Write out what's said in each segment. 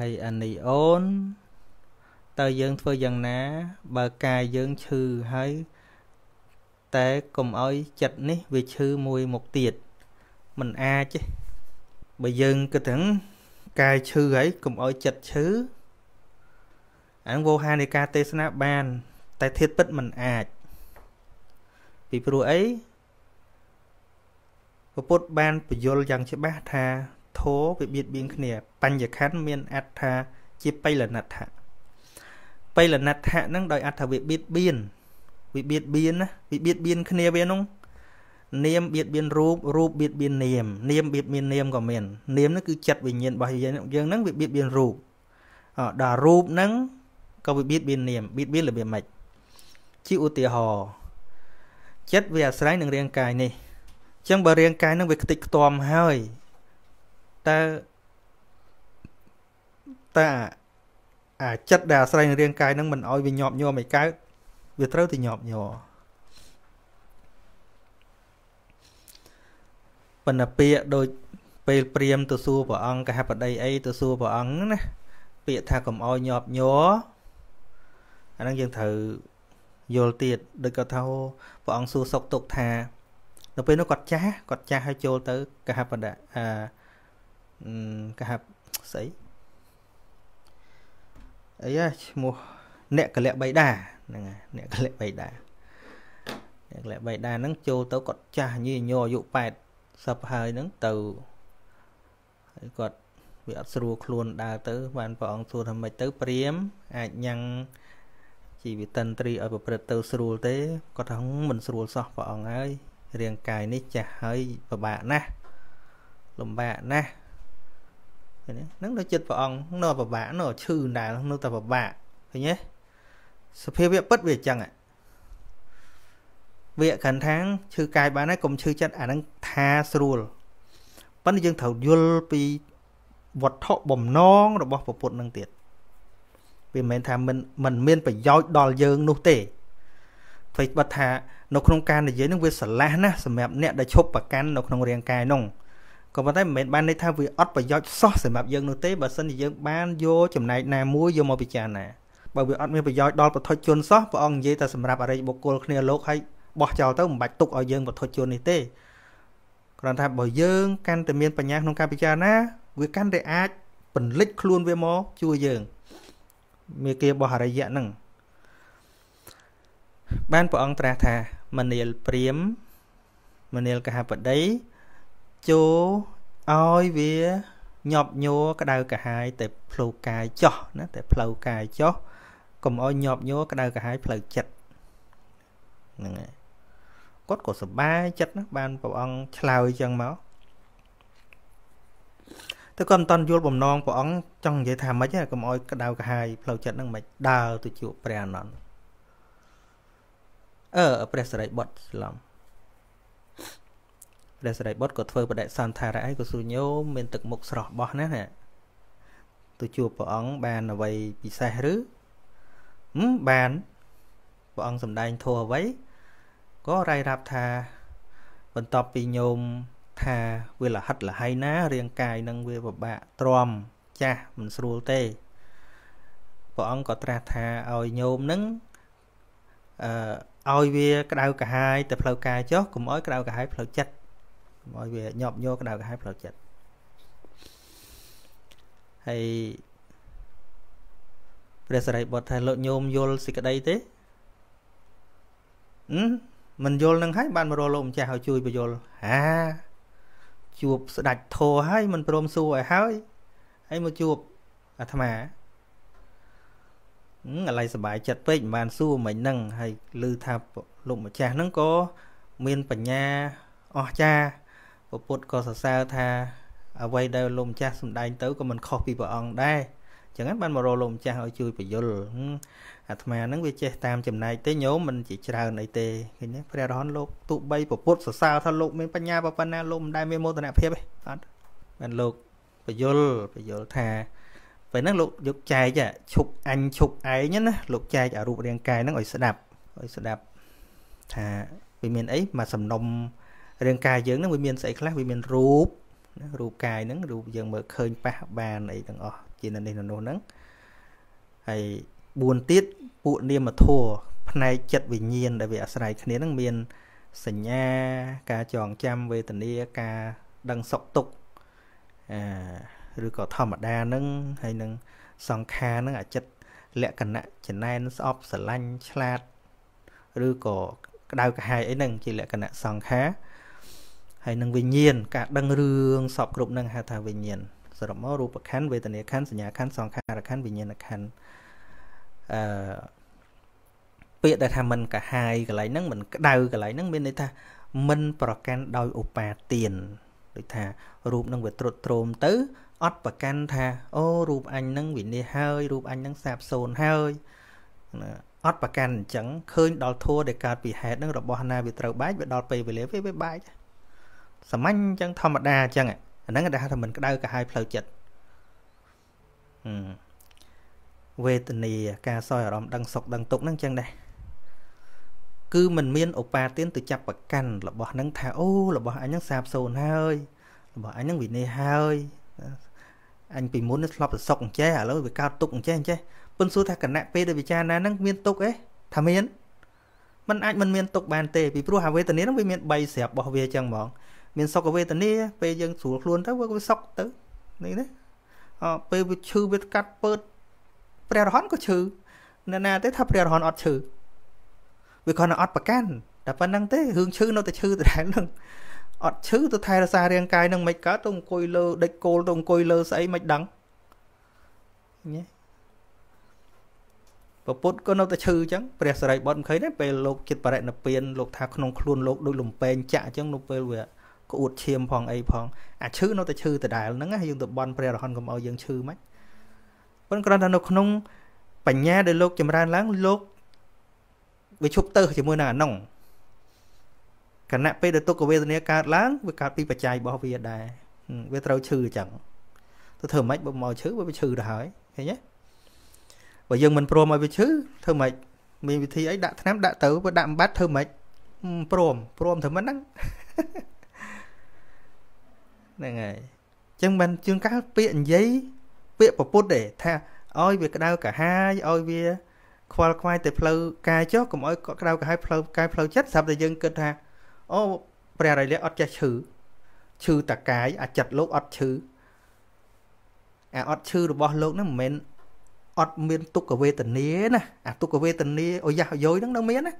ហើយអានេះអូនតើយើងធ្វើយ៉ាងណា បើកាយយើងឈឺហើយតែកុំអោយចិត្តនេះវាឈឺមួយមុខទៀតมันអាចទេបើយើងគិតទាំងកាយឈឺហើយកុំអោយចិត្តឈឺអានវោហានៃការទេសនាបាន តែធៀបពិតมันអាច ពីព្រោះអីពុទ្ធបានបញ្យល់យ៉ាងច្បាស់ថាធោវាបៀតបៀនគ្នា បញ្ញខណ្ឌមានអត្ថថាជាបិលណដ្ឋៈបិលណដ្ឋៈនឹងដោយអត្ថវាបៀតបៀនវាបៀតបៀនណាវាបៀតបៀនគ្នាវានោះនាមបៀតបៀនរូបរូបបៀតបៀននាម នាមបៀតបៀននាមក៏មាន នាមនោះគឺចិត្តវិញ្ញាណរបស់យើងយើងនឹងវាបៀតបៀនរូបដល់រូបនឹងក៏វាបៀតបៀននាមបៀតបៀនរបៀបម៉េចជាឧទាហរណ៍ចិត្តវាអាស្រ័យនឹងរាងកាយនេះអញ្ចឹងបើរាងកាយនឹងវាខ្ទេចខ្ទាំហើយតើតើអាចិត្តដែលអាស្រ័យនឹងរាងកាយនឹងមិនអោយវាញាប់ញ័រមិនកើតវាត្រូវតែញាប់ញ័រប៉ុន្តែពាក្យដូចពេលព្រាមទៅសួរព្រះអង្គកហបតីអីទៅសួរព្រះអង្គណាពាក្យថាកុំអោយញាប់ញ័រអាហ្នឹងយើងត្រូវយល់ទៀតដូចគាត់ថាព្រះអង្គសួរសុកទុកថានៅពេលនោះគាត់ចាស់គាត់ចាស់ហើយចូលទៅកហបតីអាកាហាប់ស្អីអីយ៉ាឈ្មោះអ្នកកលៈបៃតាហ្នឹងអ្នកកលៈបៃតាអ្នកកលៈបៃតាហ្នឹងចូលទៅគាត់ចាស់ញីញ័រអាយុ80ហើយហ្នឹងទៅហើយគាត់វាអត់ស្រួលខ្លួនដើរទៅ បានព្រះអង្គសួរថាម៉េចទៅ ព្រាមអាចញ៉ាំងជីវិតិនត្រីឲ្យប្រព្រឹត្តទៅស្រួលទេគាត់ថាមិនស្រួលសោះព្រះអង្គហើយ រាងកាយនេះចាស់ហើយពិបាកណាស់លំបាកណាស់ឃើញទេហ្នឹងនៅចិត្តព្រះអង្គនៅពិបាកនៅឈឺដែរនៅតែពិបាកឃើញទេសភាវៈពិតវាអញ្ចឹងវាខាងທາງឈឺកាយបានហើយកុំឈឺចិត្តអាហ្នឹងថាស្រួលប៉ុន្តែយើងត្រូវយល់ពីវត្ថុបំណងរបស់ពុទ្ធនឹងទៀតវាមិនមែនថាមិនមិនមាន ប្រយោជន៍ដល់យើងនោះទេអ្វីបិទថានៅក្នុងការនិយាយនឹងវាស្រឡះណាស់សម្រាប់អ្នកដែលឈប់ប្រកាន់នៅក្នុងរាងកាយនោះក៏ប៉ុន្តែមិនមែនបានន័យថាវាអត់ប្រយោជន៍សោះសម្រាប់យើងនោះទេបើសិនជាយើងបានយកចំណែកណាមួយយកមកពិចារណាបើវាអត់មាន ប្រយោជន៍ដល់ប្រធិជនសោះព្រះអង្គនិយាយតែសម្រាប់អរិយបុគ្គលគ្នាលោកឲ្យបោះចោលទៅមិនបាច់ទុកឲ្យយើងប្រធិជននេះទេគ្រាន់តែបើយើង កាន់តែមានបញ្ញាក្នុងការពិចារណាវាកាន់តែអាចពន្លិចខ្លួនវាមកជួយយើងមេគារបស់អរិយៈហ្នឹងបានព្រះអង្គត្រាស់ថាមនាលព្រាមមនាលកហបតីចូឲ្យវាញាប់ញ័រក្តៅកាហាយតែផ្លូវកាយចោះណាតែផ្លូវកាយចោះកុំឲ្យញាប់ញ័រក្តៅកាហាយផ្លូវចិត្តហ្នឹងហើយគាត់ក៏សប្បាយចិត្តណាបានព្រះអង្គឆ្លើយចឹងមកតែគាត់មិនតន់យល់បំណងព្រះអង្គចង់និយាយថាម៉េចកុំឲ្យក្តៅកាហាយផ្លូវចិត្តហ្នឹងមិនដើរទៅជួបព្រះអនន្តអឺព្រះសិរីបុត្រច្រឡំព្រះសិរីបុត្រក៏ធ្វើបដិសន្ធារៈឯក៏សួរញោមមានទឹកមុខស្រស់បោះណាស់ណាទៅជួបព្រះអង្គបានអ្វីពិសេសឬហឹមបានព្រះអង្គសំដែងធម៌អ្វីក៏រាយរាប់ថាបន្ទាប់ពីញោមថាវាលហិតលហៃណារាងកាយនឹងវាពិបាកទ្រាំចាស់មិនស្រួលទេព្រះអង្គក៏ត្រាស់ថាឲ្យញោមនឹងអឺឲ្យវាក្តៅកាហាយតែផ្លូវកាយចុះកុំឲ្យក្តៅកាហាយផ្លូវចិត្តឲ្យវាញាប់ញ័រក្តៅក្រហាយផ្លូវចិត្តហើយព្រះសារីបុត្រថាលោកញោមយល់សេចក្តីទេហឹមមិនយល់នឹងហើយបានមករកលោកម្ចាស់ឲ្យជួយបញ្យល់ហាជួបស្ដាច់ធោហើយមិនព្រមសួរឲ្យហើយហើយមកជួបអាត្មាឥឡូវសบายចិត្តពេកមិនបានសួរមិញហ្នឹងហើយឮថាលោកម្ចាស់ហ្នឹងក៏មានបញ្ញាអស្ចារ្យព្រះពុទ្ធក៏សរសើរថា អ្វីដែលលោកម្ចាស់សំដែងទៅក៏មិនខុសពីព្រះអង្គដែរអញ្ចឹងបានមករកលោកម្ចាស់ឲ្យជួយបញ្យលអាត្មាហ្នឹងវាចេះតាមចំណែកទេញោមមិនជាច្រើនអីទេឃើញទេព្រះរហន្តលោកទុបីប្រពុតសរសើរថាលោកមានបញ្ញាបប៉ុណ្ណាលោកមិនដែលមានមោទនភាពទេអត់បានលោកបញ្យលបញ្យលថាពេលហ្នឹងលោកយកចែកឈប់អញឈប់ឯងណាលោកចែកអារូបរាងកាយហ្នឹងឲ្យស្ដាប់ឲ្យស្ដាប់ថាវាមានអីមកសំណុំរាងកាយយើងហ្នឹងវាមានស្អីខ្លះវាមានរូបរូបកាយហ្នឹងរូបយើងមើលឃើញប៉ះបានអីទាំងអស់ជានៅនេះនៅនោះហ្នឹងហើយ4ទៀតពួកនាមធัวផ្នែកចិត្តវិញ្ញាណដែលវាអាស្រ័យគ្នាហ្នឹងមានសញ្ញាការចងចាំវេទនាការដឹងសុខទុក្ខអឺឬក៏ធម្មតាហ្នឹងហើយនឹងសង្ខារហ្នឹងអាចិត្តលក្ខណៈចំណែនស្អប់ស្រឡាញ់ឆ្លាតឬក៏ក្តៅក្រហាយអីហ្នឹងជាលក្ខណៈសង្ខារហើយនឹងវិញ្ញាណការដឹងរឿងសពគ្រប់នឹងហៅថាវិញ្ញាណសរុបមករូបខណ្ឌវេទនាខណ្ឌសញ្ញាខណ្ឌសង្ខារខណ្ឌវិញ្ញាណខណ្ឌអឺពាក្យដែលថាមិនកាហាយកន្លែងហ្នឹងមិនក្តៅកន្លែងហ្នឹងមានន័យថាមិនប្រកាន់ដោយឧបាទានដូចថារូបនឹងវាត្រុតត្រោមទៅអត់ប្រកាន់ថាអូរូបអញនឹងវិនិច្ឆ័យហើយ រូបអញនឹងសាបសូន្យហើយអត់ប្រកាន់អញ្ចឹងឃើញដល់ធัวដែលកើតពីហេតុនឹងរបស់ណាវាត្រូវបាច់វាដល់ពេលវេលាវាបាច់សាមញ្ញអញ្ចឹងធម្មតាអញ្ចឹងអាហ្នឹងគេហៅថាមិនក្តៅក្រហាយផ្លូវចិត្តវេទនាការសោយអារម្មណ៍ដឹងសុខដឹងទុក្ខហ្នឹងអញ្ចឹងដែរគឺมันមានឧបាទានទៅចាប់ប្រកាន់របស់ហ្នឹងថាអូរបស់អញហ្នឹងសាបសូន្យហើយរបស់អញហ្នឹងវិន័យហើយអញពីមុនធ្លាប់សុខអញ្ចេះឥឡូវវាកើតទុកអញ្ចេះអញ្ចេះប៉ុន្តែសួរថាគណៈពេលដែលវិចារណាហ្នឹងមានទុកអេថាមានมันអាចមិនមានទុកបានទេពីព្រោះអាវេទនាហ្នឹងវាមាន3ស្រាប់របស់វាអញ្ចឹងហ្មងមានសុខវេទនាពេលយើងស្រួលខ្លួនទៅវាសុខទៅនេះណាអពេលវាឈឺវាកាត់ពើតព្រះរហន្តក៏ឈឺអ្នកណាទេថាព្រះរហន្តអត់ឈឺវាគ្រាន់តែអត់ប្រកាន់តែប៉ុណ្្នឹងទេរឿងឈឺនៅតែឈឺដដែលហ្នឹងអត់ឈឺទៅថែរក្សារាងកាយនឹងមិនកើតទៅអង្គុយលើដេកគោលទៅអង្គុយលើស្អីមិនដឹងញ៉េពពុទ្ធក៏នៅតែឈឺអញ្ចឹងព្រះសរិបុត្រមិនឃើញទេពេលលោកចិត្តបរិណិព្វានលោកថាក្នុងខ្លួន លោកដូចលំពេងចាក់អញ្ចឹងនៅពេលវាក្អួតឈាមផងអីផង អាឈឺនៅតែឈឺដដែលហ្នឹងយើងទៅបន់ព្រះរហន្តកុំឲ្យយើងឈឺមិនប៉ុន្តែគ្រាន់តែនៅក្នុង បញ្ញាដែលលោក ចម្រើនឡើងលោកវាឈប់ទៅជាមួយនឹងអានុងគណៈពេលដែលទុក្ខវេទនាកើតឡើងវាកើតពីបច្ច័យរបស់វាដែរវាត្រូវឈឺអញ្ចឹងទៅធ្វើម៉េចបើមកឈឺវាឈឺទៅហើយឃើញទេបើយើងមិនព្រមឲ្យវាឈឺធ្វើម៉េចមានវិធីអីដាក់ថ្នាំដាក់ទៅបើដាក់អំបត្តិធ្វើម៉េចព្រមព្រមធ្វើមិនហ្នឹងហ្នឹងហើយអញ្ចឹងមិនជាងកាលពាក្យនិយាយពាក្យប្រពុតទេថាឲ្យវាក្តៅកាហាយឲ្យវាខ្វល់ខ្វាយទៅផ្លូវកាយចុះកុំឲ្យក្តៅកាហាយផ្លូវកាយផ្លូវចិត្តស្រាប់តែយើងគិតថា អូព្រះរៃលះអត់ចេះឈឺឈឺតកាយអាចិត្តលោកអត់ឈឺអាអត់ឈឺរបស់លោកហ្នឹងមិនមែនអត់មានទុក្ខវេទនាណាអាទុក្ខវេទនាអយ៉ាស់យ៉យហ្នឹងនៅមានណា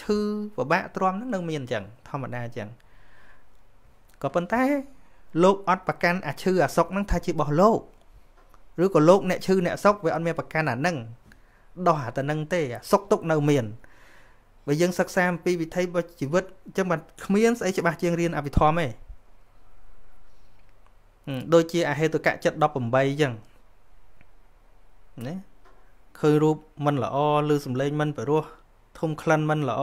ឈឺពិបាកទ្រាំហ្នឹងនៅមានអញ្ចឹងធម្មតាអញ្ចឹងក៏ប៉ុន្តែលោកអត់ប្រកាន់អាឈឺអាសុកហ្នឹងថាជារបស់លោកឬក៏លោកអ្នកឈឺអ្នកសុកវាអត់មានប្រកាន់អាហ្នឹងដោះអាទៅនឹងទេអាសុកទុកនៅមានបើយើងសិក្សាអំពីវិធីរបស់ជីវិតអញ្ចឹងមិនគ្មានស្អីច្បាស់ជាងរៀនអភិធម្មទេដូចជាអហេតុកៈចិត្ត18អញ្ចឹងណាឃើញរូបមិនល្អឬសំឡេងមិនពិរោះធំក្លិនមិនល្អ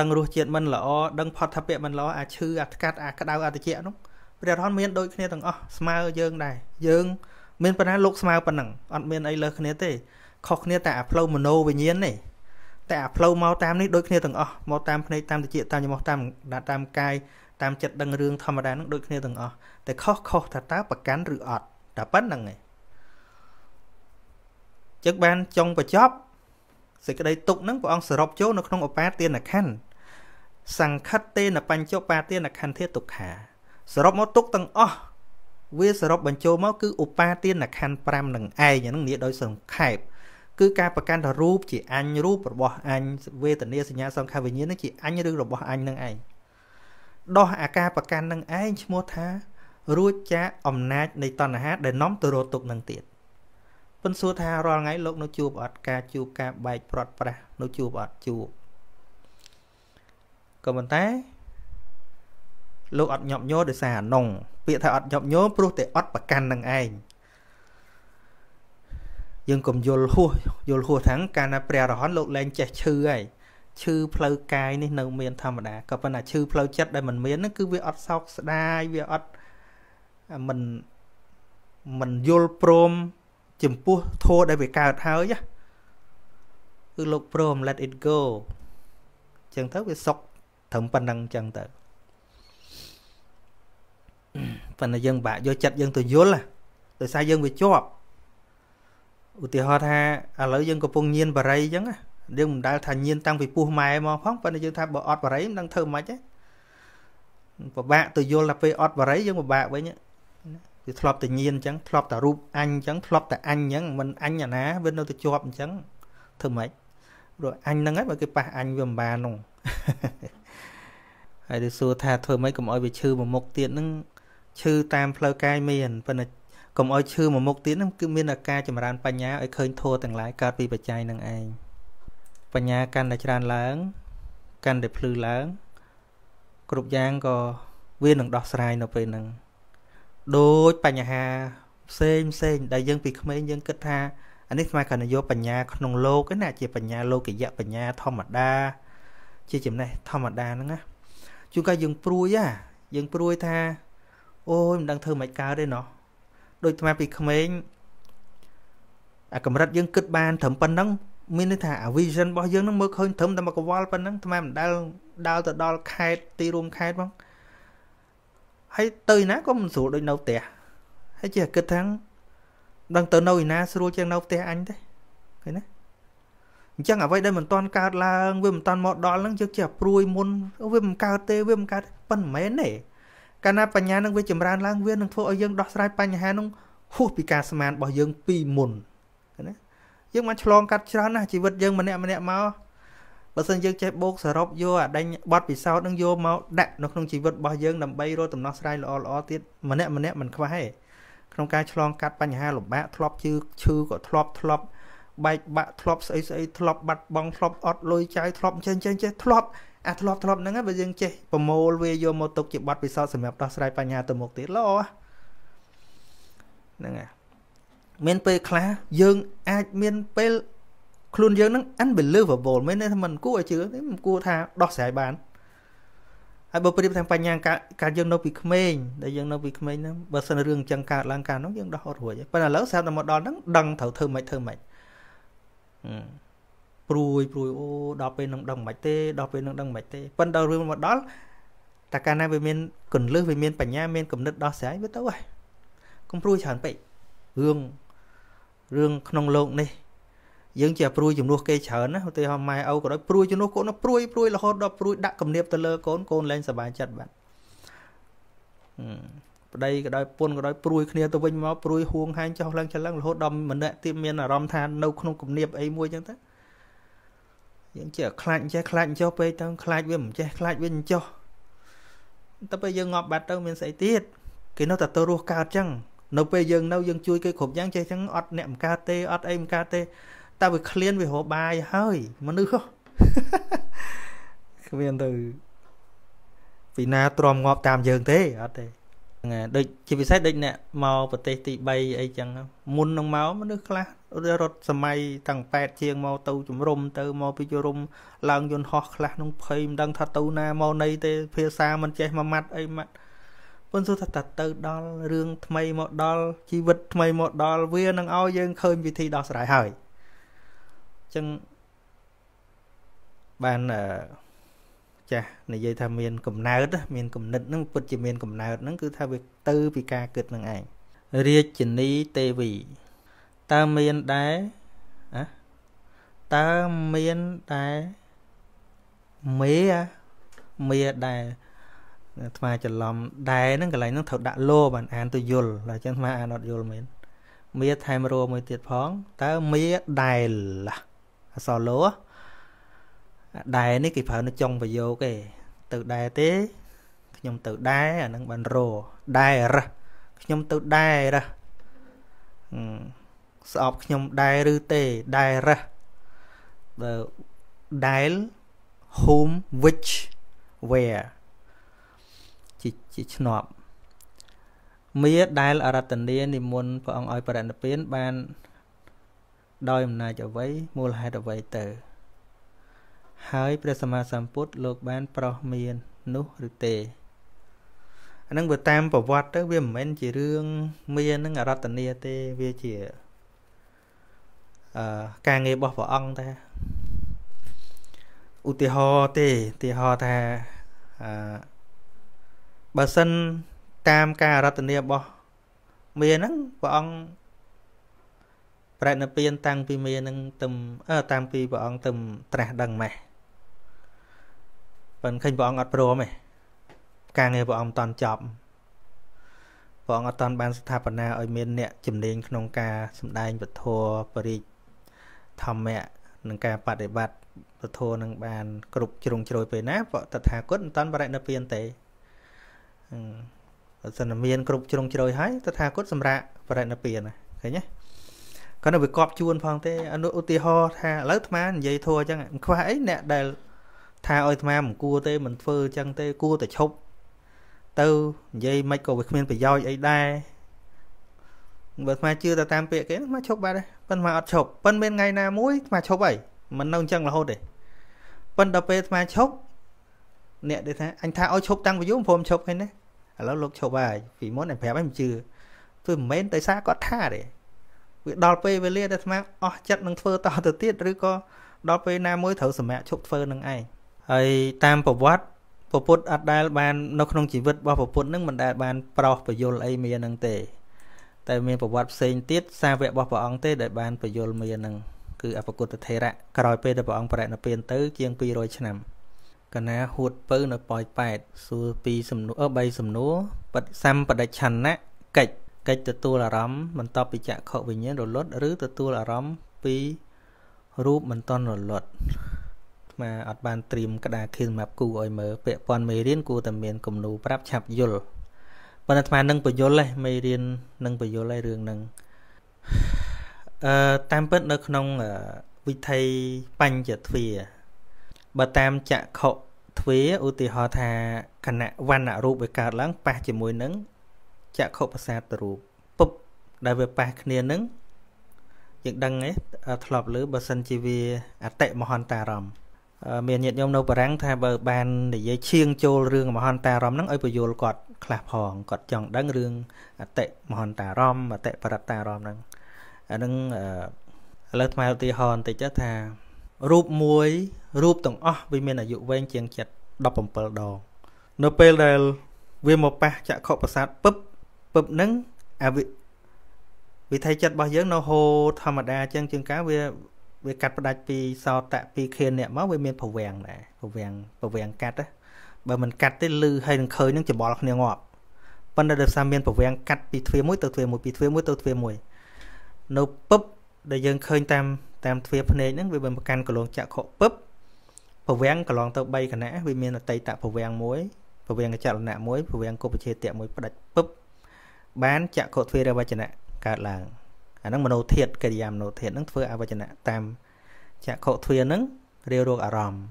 ដឹងរសជាតិមិនល្អដឹងផុតថាពៈមិនល្អអាឈឺអាថ្កាត់អាក្តៅអាតិចនោះព្រះរហន្តមានដូចគ្នាទាំងអស់ស្មើយើងដែរយើង មានប៉ុណ្ណាលោកស្មើប៉ុណ្ណឹងអត់មានអីលើសគ្នាទេខុសគ្នាតែអាផ្លូវមโนវិញ្ញាណនេះតែអាផ្លូវមកតាមនេះដូចគ្នាទាំងអស់មកតាមភ្នែកតាមតិចតាមច្រមុះតាមតាមកាយតាមចិត្តដឹងរឿងធម្មតានឹងដូចគ្នាទាំងអស់តែខុសខុសថាតើប្រកាន់ឬអត់តែប៉ុណ្្នឹងឯងចឹងបានចុងបញ្ចប់សេចក្តីទុកនឹងព្រះអង្គសរុបចូលនៅក្នុងឧបាទានខណ្ឌសង្ខិតទេនបញ្ចុបាទានខន្ធិទុក្ខាសរុបមកទុកទាំងអស់វាសរុបបញ្ចូលមក គឺឧបាទានខណ្ឌ5នឹងឯងហ្នឹងនិយាយដោយសង្ខេបគឺការប្រកាន់ថារូបជាអញរូបរបស់អញវេទនាសញ្ញាសង្ខារវិញ្ញាណនឹងជាអញឬរបស់អញនឹងឯងដោះអាការប្រកាន់នឹងឯងឈ្មោះថា រួចចាកអំណាចនៃតណ្ហា ដែលនាំទៅរកទុកនឹងទៀតពន្សួរថារាល់ថ្ងៃលោកនៅជួបអត់ការជួបការបែកប្រត់ប្រាស់នៅជួបអត់ជួបក៏ប៉ុន្តែលោកអត់ញាប់ញ័រដោយសារអានុងពាក្យថាអត់ញាប់ញ័រព្រោះតែអត់ប្រកាន់នឹងឯងយើងកុំយល់ហួសយល់ហួសថាងកាលណាព្រះរហន្តលោកលែងចេះឈឺហើយឈឺផ្លូវកាយនេះនៅមានធម្មតាក៏ប៉ុន្តែឈឺផ្លូវចិត្តដែលมันមានហ្នឹងគឺវាអត់សោកស្ដាយវាអត់มันมันយល់ព្រមចំពោះធម៌ដែលវាកើតហើយគឺលោកព្រម let it go អញ្ចឹងទៅវាសុខត្រឹមប៉ុណ្្នឹងអញ្ចឹងទៅប៉ុន្តែយើងពិបាកយកចិត្តយើងទៅយល់ដោយសារយើងវាជាប់ឧទាហរណ៍ថាឥឡូវយើងកំពុងញៀនបារីអញ្ចឹងណាយើងមិនដែលថាញៀនតាំងពីពោះម៉ែមកផងប៉ុន្តែយើងថាបើអត់បារីមិនដឹងធ្វើម៉េចទេពិបាកទៅយល់ថាពេលអត់បារីយើងពិបាកវិញវាធ្លាប់តែញៀនអញ្ចឹងធ្លាប់តែរូបអញអញ្ចឹងធ្លាប់តែអញអញ្ចឹងមិនអញអាណាវានៅតែជាប់អញ្ចឹងធ្វើម៉េចព្រោះអញហ្នឹងហើយបើគេប៉ះអញវាមិនបានហ្នឹងហើយទៅសួរថា ធ្វើម៉េចកុំឲ្យវាឈឺមួយមុខទៀតហ្នឹងឈឺតាមផ្លូវកាយមានប៉ុន្តែកុំឲ្យឈឺមួយមុខទៀតហ្នឹងគឺមានអាការចម្រើនបញ្ញាឲ្យឃើញធัวទាំងឡាយកើតពីបច្ច័យនឹងឯងបញ្ញាកាន់តែច្រើនឡើង កាន់តែភ្លឺឡើង គ្រប់យ៉ាងក៏វានឹងដោះស្រាយនៅពេលហ្នឹងដូចបញ្ហាផ្សេងផ្សេងដែលយើងពីក្មេងយើងគិតថាអានេះស្មើគ្រាន់តែយកបញ្ញាក្នុងលោកណា ជាបញ្ញាលោកយៈបញ្ញាធម្មតាជាចំណេះធម្មតាហ្នឹងណាជួនកាលយើងព្រួយហ่าយើងព្រួយថាអូយមិនដឹងធ្វើម៉េចកើតទេណោះដូចថ្មពីក្មេងអាកម្រិតយើងគិតបានត្រឹមប៉ុណ្្នឹង មានន័យថាអា vision របស់យើងនឹងមើលឃើញត្រឹមតែមួយកវល់ប៉ុណ្្នឹងថ្មមិនដែលដើរទៅដល់ខេត្តទីរួមខេត្តផងហើយទៅឯណាក៏មិនស្រួលដូចនៅផ្ទះហើយជាគិតថាដឹងទៅនៅឯណាស្រួលជាងនៅផ្ទះអញទេឃើញណាអញ្ចឹងអ្វីដែលមិនតាន់កើតឡើងវាមិនតាន់មកដល់ហ្នឹងយើងជាព្រួយមុនវាមិនកើតទេវាមិនកើតប៉ិនមិនមែនទេកាលណាបញ្ញានឹងវាចម្រើនឡើងវានឹងធ្វើឲ្យយើងដោះស្រាយបញ្ហានឹងហួសពីការស្មានរបស់យើងពីមុនណាយើងបានឆ្លង កាត់ច្រើនណាស់ជីវិតយើងម្នាក់ម្នាក់មកបើសិនយើងចេះបូកសរុបយកអាដេញបត់ពិសោធន៍នឹងយកមកដាក់នៅក្នុងជីវិតរបស់យើងដើម្បីរកដំណោះស្រាយល្អល្អទៀតម្នាក់ម្នាក់មិនខ្វះទេក្នុងការឆ្លងកាត់បញ្ហាលំបាកធ្លាប់ជឺឈឺក៏ធ្លាប់ធ្លាប់បែកបាក់ធ្លាប់ស្អីស្អីធ្លាប់បាត់បង់ធ្លាប់អត់លុយចាយធ្លាប់ចេញចេញចេះធ្លាប់អាធ្លាប់ធ្លាប់ហ្នឹងបើយើងចេះប្រមូលវាយកមកទុកជាបទពិសោធន៍សម្រាប់ដោះស្រាយបញ្ហាទៅមុខទៀតល្អហ្នឹងហើយមានពេលខ្លះយើងអាចមានពេលខ្លួនយើងហ្នឹង unbelievable មែនទេមិនគួរឲ្យជឿទេមិនគួរថាដោះស្រាយបានហើយបើប្រៀបទាំងបញ្ញាការការយើងនៅពីក្មេងដែលយើងនៅពីក្មេងហ្នឹងបើសិនរឿងចឹងកើតឡើងកើតនោះយើងដោះអត់រួចទេប៉ុន្តែឥឡូវស្រាប់តែមកដល់ហ្នឹងដឹងត្រូវធ្វើម៉េចធ្វើម៉េចអឺព្រួយព្រួយអូដល់ពេលនឹងដឹងមិនទេ ដល់ពេលនឹងដឹងមិនទេប៉ិនដល់រឿងមកដល់តែកាលណាវាមានកੁੰលឹះវាមានបញ្ញាមានគំនិតដោះស្រាយវាទៅហើយកុំព្រួយច្រើនពេករឿងរឿងក្នុងโลกនេះយើងជាព្រួយជំនួសគេច្រើនណាឧទាហរណ៍ម៉ែឪក៏ដោយព្រួយជំនួសកូនព្រួយ ព្រួយរហូតដល់ព្រួយដាក់គំនាបទៅលើកូនកូនលែងសប្បាយចិត្តបាទប្តីក៏ដោយពុនក៏ដោយព្រួយគ្នាទៅវិញមកព្រួយហួងហាញចុះឡើងចលឹងរហូតដល់ម្នាក់ទៀតមានអារម្មណ៍ថានៅក្នុងគំនាបអីមួយចឹងទៅយើងចេះខ្លាចចេះខ្លាចចុះពេកទៅខ្លាចវាមិនចេះខ្លាចវាមិនចុះតែពេលយើងងាប់បាត់ទៅមានស្អីទៀតគេនៅតែទៅរស់កើតចឹងនៅពេលយើងនៅយើងជួយគេគ្រប់យ៉ាងចេះចឹងអត់អ្នកមិនកើតទេអត់អីមិនកើតទេ តែវាឃ្លានវារបាយហើយមនុស្សហ៎គ្មានទៅពីណាទ្រាំងាប់តាមយើងទេអត់ទេហ្នឹងហើយដូចជាពិសេសដូចអ្នកមកប្រទេសទី3អីចឹងមុននឹងមកមនុស្សខ្លះរត់សម័យតាំង8ជាងមកទៅជំរំទៅមកពីជំរំឡើងយន្តហោះខ្លះនឹងភ័យមិនដឹងថាទៅណាមកណីទេភាសាមិនចេះមួយម៉ាត់អីម៉ាត់ប៉ុន្តែថាតាទៅដល់រឿងថ្មីមកដល់ជីវិតថ្មីមកដល់វានឹងឲ្យយើងឃើញវិធីដោះស្រាយហើយអញ្ចឹងបានអឺចាស់និយាយថាមានកំណើតមានគណិតហ្នឹងពិតជាមានកំណើតហ្នឹងគឺថាវាទៅពីការគិតនឹងឯងរាជនីទេវីតើមានដែរអតើមានដែរមេមេដែរអាត្មាច្រឡំដែរហ្នឹងកន្លែងហ្នឹងត្រូវដាក់លោបានអានទៅយល់តែអញ្ចឹងអាត្មាអានអត់យល់មែនមេថែមរោមួយទៀតផងតើមេដែលអសលោហ៎ដែរនេះគេប្រើនៅចុងប្រយោគទេទៅដែរទេខ្ញុំទៅដែរអានឹងបានរដែរខ្ញុំទៅដែរស្អប់ខ្ញុំដែរឬទេដែរបើ dial whom which where ជាជាឆ្នប់មាដែលអរតនីនិមន្តព្រះអង្គឲ្យបរិណិព្វានបានដោយអំណាចអ្វីមូលហេតុអ្វីទៅហើយព្រះសម្មាសម្ពុទ្ធលោកបានប្រោះមាននោះឬទេអានឹងបើតាមប្រវត្តិទៅវាមិនមែនជារឿងមាននឹងអរតនីទេវាជាអឺការងាររបស់ព្រះអង្គតាឧទាហរណ៍ទេឧទាហរណ៍ថាអឺបើសិនតាមការរតនីរបស់មានហ្នឹងព្រះអង្គប្រែណពៀនតាំងពីមានហ្នឹងទៅតាមពីព្រះអង្គទៅត្រាស់ដឹងម៉េះប៉ុន្តែឃើញព្រះអង្គអត់ព្រមទេការងារព្រះអង្គមិនតាន់ចប់ព្រះអង្គអត់តាន់បានស្ថាបនាឲ្យមាន អ្នកជំនាញក្នុងការសម្ដែងពធបរិជ្ជធម្មៈនិងការបដិបត្តិពធនឹងបាន គ្រប់ ជ្រុងជ្រោយពេលណាព្រះតថាគតមិនតាន់បរិណិព្វានទេបើសិនមានគ្រប់ជ្រុងជ្រោយហើយតថាគតសម្រាប់បរិណិព្វានឃើញទេគាត់នៅវាកប់ជួនផងទេឧទាហរណ៍ថាឥឡូវអាត្មានិយាយធัวអញ្ចឹងមិនខ្វះអីអ្នកដែលថាឲ្យអាត្មាមិនគួរទេមិនធ្វើអញ្ចឹងទេគួរតែឈប់ទៅនិយាយមិនក៏វាគ្មានប្រយោជន៍អីដែរបើអាត្មាជឿទៅតាមពាក្យគេអាត្មាឈប់បាត់ហើយប៉ុន្តែអាត្មាអត់ឈប់ប៉ុន្តែមានថ្ងៃណាមួយអាត្មាឈប់ហើយមិននៅអញ្ចឹងរហូតទេប៉ុន្តែដល់ពេលអាត្មាឈប់អ្នកដែលថាអញថាឲ្យឈប់តាំងពីយូរព្រមឈប់ហើយណាឥឡូវលោកឈប់ហើយពីមុនអញប្រាប់ហើយមិនជឿគឺមិនមែនតែសារគាត់ថាទេវាដល់ពេលវេលាដែលអាត្មាអស់ចិត្តនឹងធ្វើតទៅទៀតឬក៏ដល់ពេលណាមួយត្រូវសម្រាប់ឈប់ធ្វើនឹងឯងហើយតាមប្រវត្តិពពុទ្ធអត់ដែល បាននៅក្នុងជីវិតរបស់ពពុទ្ធនឹងមិនដែលបានប្រោសប្រយល់អីមាននឹងទេតែមានប្រវត្តិផ្សេងទៀតសាវករបស់ព្រះអង្គទេ ដែលបានប្រយល់មាននឹងគឺអបគុតធេរៈក្រោយពេលដែលព្រះអង្គប្រណិពានទៅជាង200ឆ្នាំកណាហួតពៅនៅប៉ោយប៉ែតសួរពីសំណួរ3សំណួរបដសម្បដិឆន្ទៈកិច្ចកិច្ចទទួលអារម្មណ៍បន្ទាប់ពីចក្ខុវិញ្ញាណរលត់ ឬទទួលអារម្មណ៍ពីរូបមិនតន់រលត់ថ្មអត់បានត្រៀមក្តារខៀនសម្រាប់គូឲ្យមើលពាក់ព័ន្ធមេរៀនគួរតែមានគំនូប្រាប់ឆាប់យល់ប៉ុន្តែថ្មនឹងបញ្យល់ឯមេរៀននឹងបញ្យល់ឯរឿងហ្នឹងអឺតាមពិតនៅក្នុងវិថីបញ្ចទ្វាបើតាមចក្ខុទ្វាឧទាហរណ៍ថាគណៈវណ្ណរូបវាកើតឡើងប៉ះជាមួយនឹងចក្ខុប្រសាទរូបពុបដែលវាប៉ះគ្នានឹងយើងដឹងទេធ្លាប់ លើបើសិនជាវាអតិមហន្តតារម្មណ៍មានញាតិញោមនៅបរាំងថាបើបាននិយាយឈៀងចូលរឿងមហន្តារមហ្នឹងឲ្យពយល់គាត់ខ្លះផងគាត់ចង់ដឹងរឿងអតិមហន្តារមអតិបរតារមហ្នឹងអាហ្នឹងឥឡូវថ្មឧទាហរណ៍បន្តិចថារូបមួយ រូបទាំងអស់វាមានអាយុវែងជាងចិត្ត17ដងនៅពេលដែលវាមកប៉ះចក្ខុប្រសាទពឹបពឹបហ្នឹងអាវិវិធីចិត្តរបស់យើងនៅហូរធម្មតាអញ្ចឹងជាងកាវាវាកាត់ផ្ដាច់ពីសតៈពីខៀននេះមកវាមានប្រវាំងដែរប្រវាំងប្រវាំងកាត់បើមិនកាត់ទេលឺហើយនឹងឃើញនឹងច្បល់គ្នាងាប់ប៉ុន្តែដោយសារមានប្រវាំងកាត់ពីទ្វារមួយទៅទ្វារមួយពីទ្វារមួយទៅទ្វារមួយនៅពឹបដែលយើងឃើញ តាមតាមទ្វារភ្នែកហ្នឹងវាបានប្រកាន់កលងចក្ខុពឹបប្រវាំងកន្លងទៅ3គណៈវាមានអតីតប្រវាំងមួយប្រវាំងចលនៈមួយប្រវាំងគុពជាតៈមួយផ្ដាច់ពឹបបានចក្ខុទ្វារវចនៈកើតឡើងអាហ្នឹងមនោធាតកិរិយាមនោធាតហ្នឹងធ្វើអវចនៈតាមចក្ខុទ្វាហ្នឹងរាវរោគអារម្មណ៍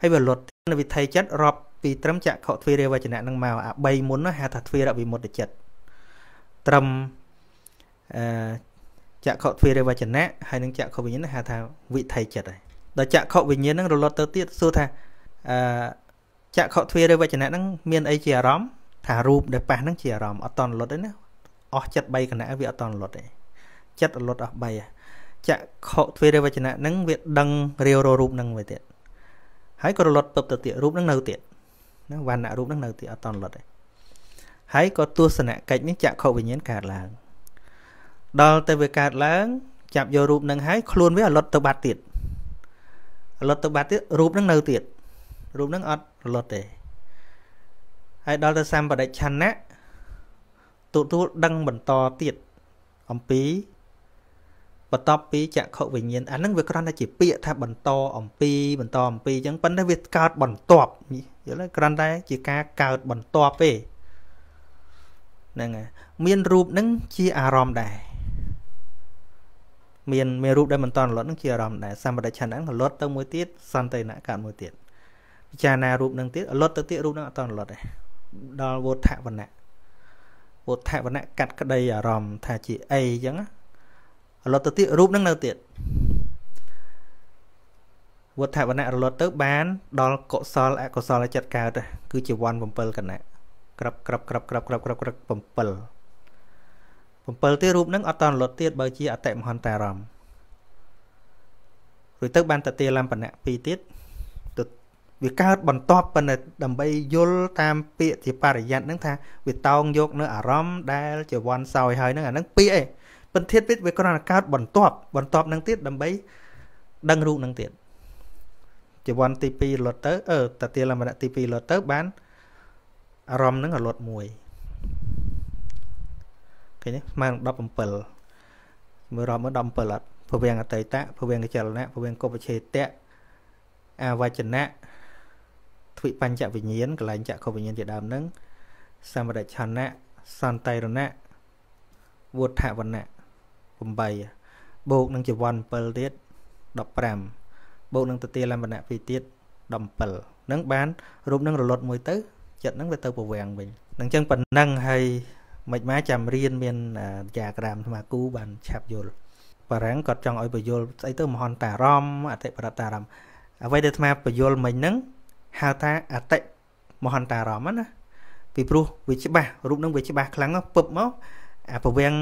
ហើយវាលត់នៅវិថីចិត្តរាប់ពីត្រឹមចក្ខុទ្វារាវចនៈហ្នឹងមកអា3មុនហៅថាទ្វារវិមុតចិត្តត្រឹមអឺចក្ខុទ្វារវចនៈហើយនឹងចក្ខុវិញ្ញាណហៅថាវិថីចិត្តហើយដល់ចក្ខុវិញ្ញាណហ្នឹងរលត់ទៅទៀតសួរថាអឺចក្ខុទ្វារវចនៈហ្នឹងមានអីជាអារម្មណ៍ថារូបដែលប៉ះហ្នឹងជាអារម្មណ៍អត់តន់លត់ទេណាអស់ចិត្ត3គណៈវាអត់តន់លត់ទេចិត្តរលត់អស់3ចក្ខុទ្វេរវចនៈហ្នឹងវា ដឹងរាវររូបហ្នឹងវាទៀតហើយក៏រលត់ពឹបទៅទៀតរូបហ្នឹងនៅទៀតណាវណ្ណៈរូបហ្នឹងនៅទៀតអត់តន់រលត់ទេហើយក៏ទស្សនកិច្ចនេះចក្ខុវិញ្ញាណកើតឡើងដល់ទៅវាកើតឡើងចាប់យករូបនឹងហើយខ្លួនវាអលត់ទៅបាត់ទៀតអលត់ទៅបាត់ទៀតរូបនឹងនៅទៀតរូបនឹងអត់រលត់ទេហើយដល់ទៅសម្បដិឆន្ទៈទទួលដឹងបន្តទៀតអំពីបន្ទាប់ពីចក្ខុវិញ្ញាណអាហ្នឹងវាគ្រាន់តែជាពាក្យថាបន្តអំពីបន្តអំពីអញ្ចឹងប៉ុន្តែវាកើតបន្ទាប់យល់ទេគ្រាន់តែជាការកើតបន្ទាប់ទេហ្នឹងហើយមានរូបហ្នឹងជាអារម្មណ៍ដែរមានមានរូបដែលមិនតន់រលត់ហ្នឹងជាអារម្មណ៍ដែរសម្បតិឆានហ្នឹងរលត់ទៅមួយទៀតសន្តិណៈកើតមួយទៀតពិចារណារូបហ្នឹងទៀតរលត់ទៅទៀតរូបហ្នឹងអត់តន់រលត់ទេដល់វោថវណៈវោថវណៈកាត់ក្តីអារម្មណ៍ថាជាអីអញ្ចឹងណារលត់ទៅទៀតរូបនឹងនៅទៀតវត្ថវណៈរលត់ទៅបាន ដល់កុសលអកុសលចិត្តកើតគឺជាវ័ន7កណៈក្របក្របក្របក្របក្របក្របក្រប7 7ទៀតរូបនឹង អត់តរលត់ទៀតបើជាអតិមហន្តារម្មណ៍រួចទៅបានតតិលំបណៈ2ទៀតទៅវាកើតបន្ទាប់ប៉ុន្តែដើម្បីយល់តាមពាក្យជាបរិយ័តនឹងថាវាតោងយកនៅអារម្មណ៍ដែលជាវ័នសោយហើយនឹងអានឹងពាក្យឯងពន្ធាតពេទ្យវាគ្រាន់តែកើតបន្ទាប់បន្ទាប់នឹងទៀតដើម្បីដឹងរូបនឹងទៀតជីវ័នទី2លត់ទៅអឺតាទាលមរៈទី2លត់ទៅបានអារម្មណ៍នឹងលត់មួយឃើញស្មើនឹង17មើលរាប់មើល17អត់ពវៀងអតីតៈពវៀងកចលនៈពវៀងកុបឆេតៈអវចនៈទ្វិបញ្ចវិញ្ញាណកលែងចក្ខុវិញ្ញាណជាដើមនឹងសម្បតិឆនៈសន្តិរណៈវុទ្ធវណៈ8បូកនឹងជីវ័ន7ទៀត15បូកនឹងទទាលមណៈ2ទៀត17នឹងបានរូបនឹងរលត់មួយទៅ ចិត្តនឹងវាទៅប្រវាំងវិញនឹងចឹងប៉ុណ្ណឹងហើយមិនមកចាំរៀនមានយ៉ាក្រាមថ្មគូបាន ឆាប់យល់បារាំងគាត់ចង់ឲ្យបញ្យល់ស្អីទៅមហន្តារមអតិបរតារមអ្វីដែលថ្មបញ្យល់មិញហ្នឹងហៅថាអតិមហន្តារមណាពីព្រោះវាច្បាស់រូបនឹងវាច្បាស់ខ្លាំងណាស់ពឹបមកអាប្រវាំង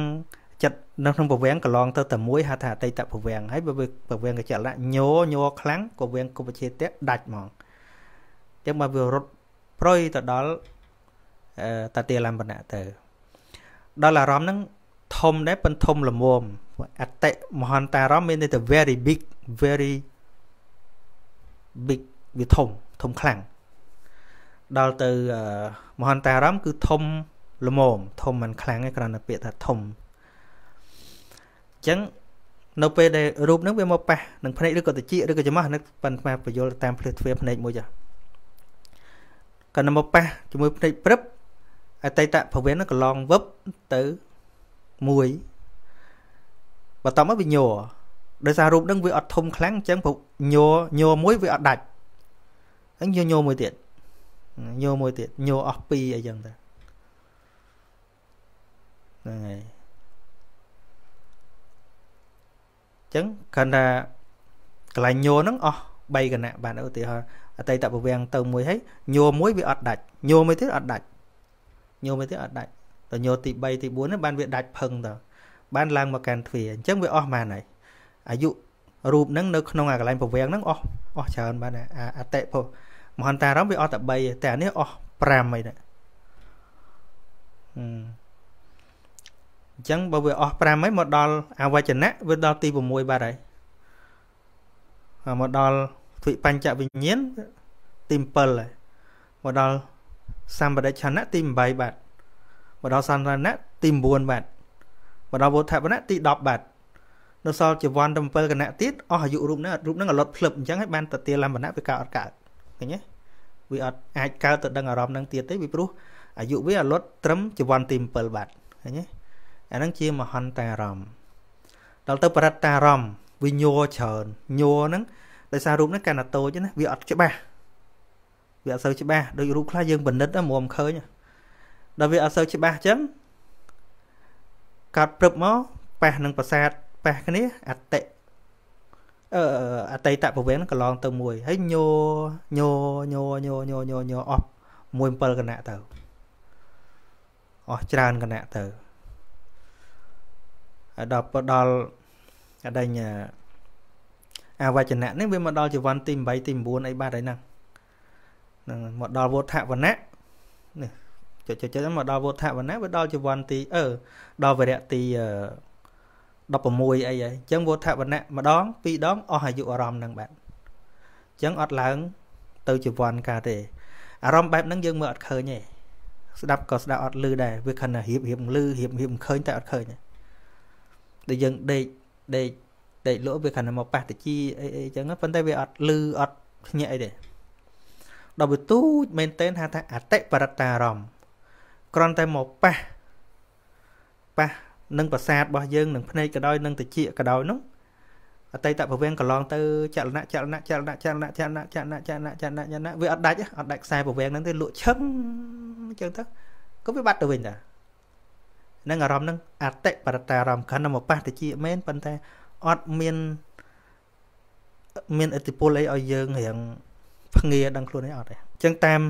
ចិត្តនៅក្នុងពវាំងកន្លងទៅតែមួយហៅថាអតីតពវាំងហើយបើពវាំងកចលៈញោញោខ្លាំងក៏វាំងគុបជាតៈដាច់ហ្មងអញ្ចឹងបើវារត់ប្រយទៅ ដល់តតិលំបណៈទៅដល់អារម្មណ៍ហ្នឹងធំដែរប៉ុនធំល្មមអតិមហន្តារម្មណ៍មានន័យថា very big very big វាធំធំខ្លាំងដល់ទៅមហន្តារម្មណ៍គឺធំល្មមធំមិនខ្លាំងទេគ្រាន់តែពាក្យថាធំចឹងនៅពេលដែលរូបហ្នឹងវាមកប៉ះនឹងភ្នែកឬក៏ត្រចៀកឬក៏ច្រមុះហ្នឹងប៉ិនស្មាពយល់តាមភ្លឺទ្វារភ្នែកមួយចាកណ្ដមកប៉ះជាមួយភ្នែកព្រឹបអតីតប្រវេណហ្នឹងក៏ឡងវឹបទៅមួយបន្តមកវាញ័រដោយសាររូបហ្នឹងវាអត់ធំខ្លាំងអញ្ចឹងញ័រញ័រមួយវាអត់ដាច់អញ្ចឹងញ័រមួយទៀតញ័រមួយទៀតញ័រអស់ពីរអីចឹងទៅហ្នឹងហើយចឹងគ្រាន់តែកន្លែងញោហ្នឹងអស់3គណៈបានឧទាហរណ៍អតីតពវាំងទៅមួយហើយញោមួយវាអត់ដាច់ញោមួយទៀតអត់ដាច់ញោមួយទៀតអត់ដាច់តញោទី3ទី4ហ្នឹងបានវាដាច់ផឹងតបានឡើងមកកាន់ទ្វារអញ្ចឹងវាអស់បានហើយអាយុរូបហ្នឹងនៅក្នុងអាកន្លែងពវាំងហ្នឹងអស់អស់ច្រើនបានអាអតិភពមហន្តារមវាអស់តែ3តែអានេះអស់5ហើយណាអឺអញ្ចឹងបើវាអស់5ហើយមកដល់អវចនៈវាដល់ទី6បាត់ហើយហើយមកដល់ទ្វិបញ្ចវិញ្ញាណទី7ហើយមកដល់សម្បដិឆានៈទី8បាទមកដល់សន្តានៈទី9បាទមកដល់វុទ្ធបណៈទី10បាទនៅសល់ជីវ័ន7គណៈទៀតអស់អាយុរូបហ្នឹងរូបហ្នឹងអលត់ភ្លឹបអញ្ចឹងហើយបានតទាលំណៈវាកើតអត់កើតឃើញទេវាអត់អាចកើតទៅដឹងអារម្មណ៍ហ្នឹងទៀតទេវាព្រោះអាយុវាអលត់ត្រឹមជីវ័នទី7បាទឃើញទេអាហ្នឹងជាមហន្តារម្មណ៍ដល់ទៅបរិតតារម្មណ៍វាញ័រច្រើនញ័រហ្នឹងដោយសាររូបហ្នឹងកាន់តែតូចណាវាអត់ច្បាស់វាអត់សូវច្បាស់ដូចរូបខ្លះយើងបណ្ឌិតមកមិនឃើញដល់វាអត់សូវច្បាស់អញ្ចឹងកាត់ព្រឹបមកប៉ះនឹងប្រាសាទប៉ះគ្នា អតិអឺអតីតប្រវេណកន្លងទៅមួយហើយញោញោញោញោញោញោញោអស់មួយ7គណៈទៅអស់ច្រើនគណៈទៅដល់ពដល់អដិញអាវចនៈនេះវាមកដល់ជីវ័នទី8ទី9អីបាត់ហើយហ្នឹងហ្នឹងមកដល់វោធវណៈនេះចុចចុចមកដល់វោធវណៈវាដល់ជីវ័នទីអឺដល់វរៈទី16អីហើយអញ្ចឹងវោធវណៈម្ដងពីរដងអស់អាយុអារម្មណ៍ហ្នឹងបាទអញ្ចឹងអត់ឡើងទៅជីវ័នកាទេអារម្មណ៍បែបហ្នឹងយើងមើលអត់ឃើញទេស្ដាប់ក៏ស្ដាប់អត់ឮដែរវាខណ្ឌរៀបរៀបឮរៀបរៀបមិនឃើញតែអត់ឃើញទេដែលយើងដេកដេកដេកលក់វាគ្រាន់តែមកប៉ះតិចអីអីចឹងប៉ុន្តែវាអត់លឺអត់ភ្ញាក់អីទេដល់វាទូចមែនតើហៅថាអតិបរតារម្មណ៍គ្រាន់តែមកប៉ះប៉ះនឹងប្រសាទរបស់យើងនឹងភ្នែកក៏ដោយនឹងតិចក៏ដោយនោះអតីតប្រវៀងកន្លងទៅចលនាចលនាចលនាចលនាចលនាចលនាចលនាចលនាចលនាវាអត់ដាច់អត់ដាច់ខ្សែប្រវៀងហ្នឹងទេលក់ឈឹងអញ្ចឹងទៅក៏វាបាត់ទៅវិញដែរនឹងអារម្មណ៍នឹងអតិបរតាអារម្មណ៍ខណ្ឌមកប៉ះតិចមែនប៉ុន្តែអត់មានមានអតិពលអីឲ្យយើងរៀងភ្ងាដឹងខ្លួនឯងអត់ទេអញ្ចឹងតាម